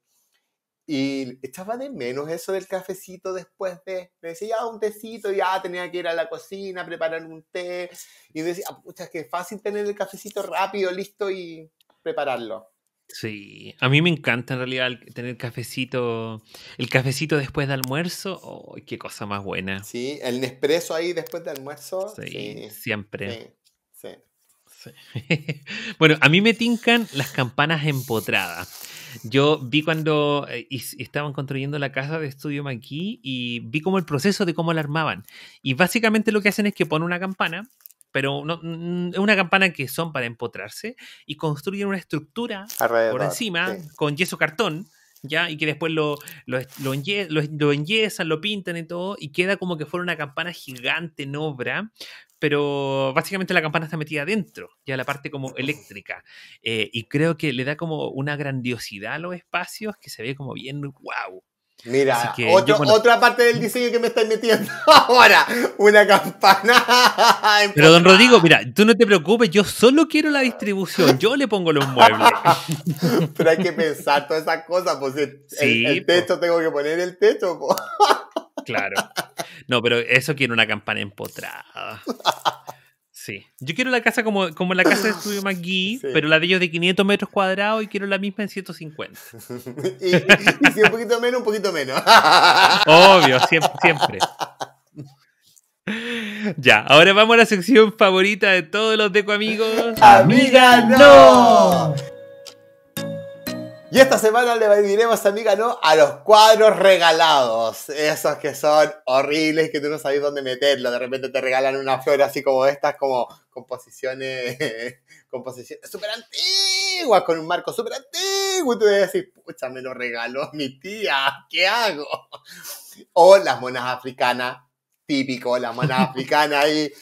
y echaba de menos eso del cafecito después de, me decía, ya, ah, un tecito, ya ah, tenía que ir a la cocina, preparar un té, y decía, ah, pucha, es que fácil tener el cafecito rápido, listo y prepararlo. Sí, a mí me encanta en realidad tener cafecito, el cafecito después de almuerzo, oh, qué cosa más buena. Sí, el Nespresso ahí después de almuerzo. Sí, siempre. Sí, sí. bueno, a mí me tincan las campanas empotradas. Yo vi cuando eh, estaban construyendo la casa de estudio Maquis y vi como el proceso de cómo la armaban. Y básicamente lo que hacen es que ponen una campana pero es una campana que son para empotrarse y construyen una estructura por encima con yeso cartón. ¿Ya? Y que después lo, lo, lo, enyesan, lo pintan y todo, y queda como que fuera una campana gigante en obra, pero básicamente la campana está metida adentro, ya la parte como eléctrica. Eh, y creo que le da como una grandiosidad a los espacios que se ve como bien wow. Mira, otra parte del diseño que me estáis metiendo ahora, una campana. Pero don Rodrigo, mira, tú no te preocupes, yo solo quiero la distribución, yo le pongo los muebles. Pero hay que pensar todas esas cosas, pues el, techo tengo que poner el techo. Claro. No, pero eso quiere una campana empotrada. Sí. Yo quiero la casa como, como la casa de Studio McGee, pero la de ellos de 500 metros cuadrados y quiero la misma en 150. y, y, si un poquito menos, un poquito menos. Obvio, siempre. siempre. Ya, ahora vamos a la sección favorita de todos los deco amigos. Amiga no. Y esta semana le diremos, amiga, ¿no? A los cuadros regalados. Esos que son horribles, que tú no sabes dónde meterlo. De repente te regalan una flor así como estas, como composiciones, composiciones súper antiguas, con un marco súper antiguo. Y tú debes decir, pucha, me lo regaló mi tía, ¿qué hago? O las monas africanas, típico, las monas africanas ahí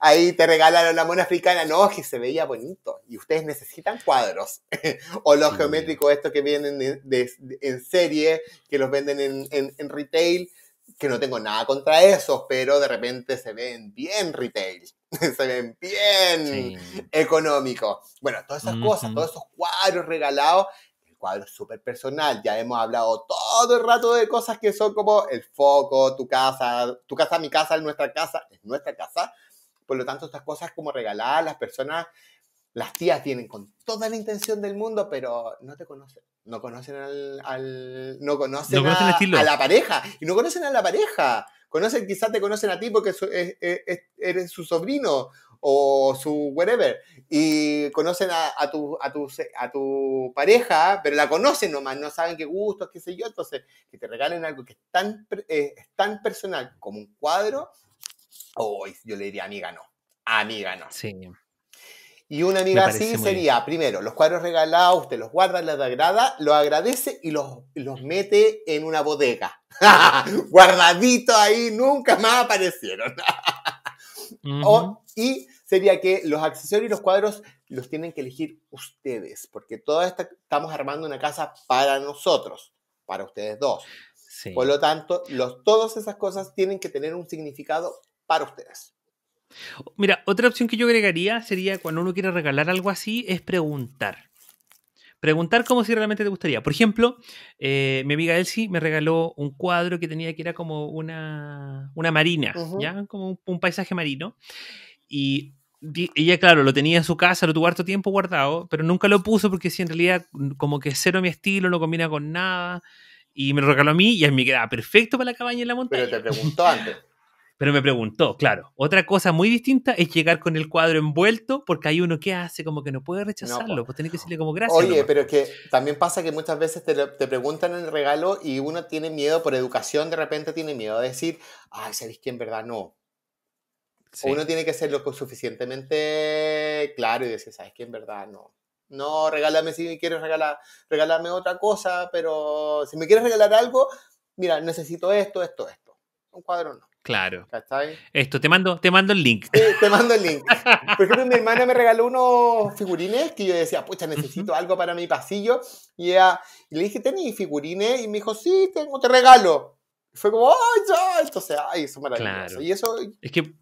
ahí te regalaron la mona africana, no, que se veía bonito. Y ustedes necesitan cuadros. o los geométricos, estos que vienen en serie, que los venden en, en, retail, que no tengo nada contra eso, pero de repente se ven bien retail, se ven bien económico, Bueno, todas esas cosas, todos esos cuadros regalados. El cuadro súper personal, ya hemos hablado todo el rato de cosas que son como el foco, tu casa, tu casa, mi casa, nuestra casa, es nuestra casa, por lo tanto, estas cosas como regaladas, las personas, las tías tienen con toda la intención del mundo, pero no te conocen. No conocen al. al no conocen, no a, a, la pareja. Y no conocen a la pareja. Conocen, quizás te conocen a ti porque eres su sobrino o su whatever. Y conocen a, a, tu, a, tu, a tu pareja, pero la conocen nomás, no saben qué gustos, qué sé yo. Entonces, que te regalen algo que es tan, eh, es tan personal como un cuadro, yo le diría amiga no, amiga no. Sí. Y una amiga así sería, primero, los cuadros regalados, usted los guarda, les agrada, lo agradece y los, los mete en una bodega. Guardadito ahí, nunca más aparecieron. y sería que los accesorios y los cuadros los tienen que elegir ustedes, porque toda esta, estamos armando una casa para nosotros, para ustedes dos. Por lo tanto, los, todas esas cosas tienen que tener un significado para ustedes. Mira, otra opción que yo agregaría sería cuando uno quiere regalar algo así es preguntar. Preguntar como si realmente te gustaría. Por ejemplo, eh, mi amiga Elsie me regaló un cuadro que tenía que era como una, marina, ¿ya? Como un, paisaje marino. Y ella, claro, lo tenía en su casa, lo tuvo harto tiempo guardado, pero nunca lo puso porque si en realidad como que cero mi estilo, no combina con nada. Y me lo regaló a mí y a mí me quedaba perfecto para la cabaña en la montaña. Pero te preguntó antes. Pero me preguntó, claro, otra cosa muy distinta es llegar con el cuadro envuelto porque hay uno que hace como que no puede rechazarlo, pues, tiene que decirle como gracias. Oye, pero que también pasa que muchas veces te, preguntan el regalo y uno tiene miedo, por educación de repente tiene miedo a decir, ay, ¿sabéis que en verdad no? uno tiene que ser lo suficientemente claro y decir, ¿sabes que en verdad no? No, regálame si me quieres regalar, regálame otra cosa, pero si me quieres regalar algo, mira, necesito esto, esto, esto. Un cuadro no. Claro. Esto, te mando, te mando el link. te mando el link. Por ejemplo, mi hermana me regaló unos figurines que yo decía, pucha, necesito algo para mi pasillo. Y, le dije, ¿tenés figurines? Y me dijo, sí, tengo, te regalo. Y fue como, ¡ay, ya! ¡ay, eso es maravilloso! Y eso... Es que...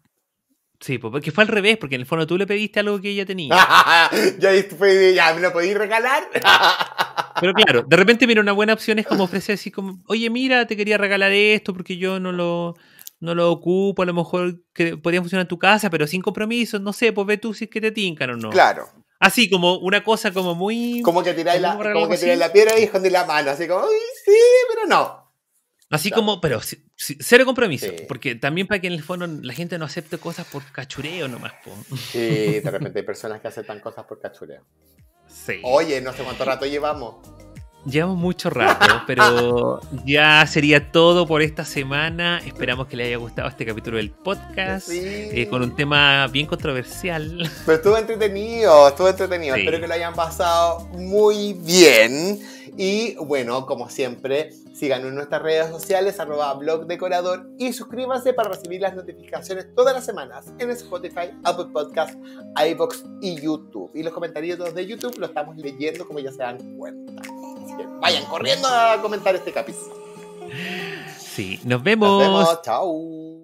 Sí, porque fue al revés, porque en el fondo tú le pediste algo que ella tenía. ya, ya me lo podí regalar. Pero claro, de repente, mira, una buena opción es como ofrecer así como, oye, mira, te quería regalar esto porque yo no lo no lo ocupo, a lo mejor que podría funcionar en tu casa, pero sin compromiso no sé, pues ve tú si es que te tincan o no. Claro. Así, como una cosa como muy... Como que tiráis la, la piedra y escondes la mano, así como, sí, pero no. Así como, pero cero compromiso, porque también para que en el fondo la gente no acepte cosas por cachureo nomás. Sí, de repente hay personas que aceptan cosas por cachureo. Sí. Oye, no sé cuánto rato llevamos. Llevamos mucho rato, pero ya sería todo por esta semana. Esperamos que les haya gustado este capítulo del podcast eh, con un tema bien controversial. Pero estuvo entretenido, estuvo entretenido. Espero que lo hayan pasado muy bien. Y bueno, como siempre, síganos en nuestras redes sociales, arroba blog decorador y suscríbanse para recibir las notificaciones todas las semanas en Spotify, Apple Podcasts, iBox y YouTube. Y los comentarios de YouTube los estamos leyendo como ya se dan cuenta vayan corriendo a comentar este capítulo. Sí, nos vemos. Nos vemos, chao.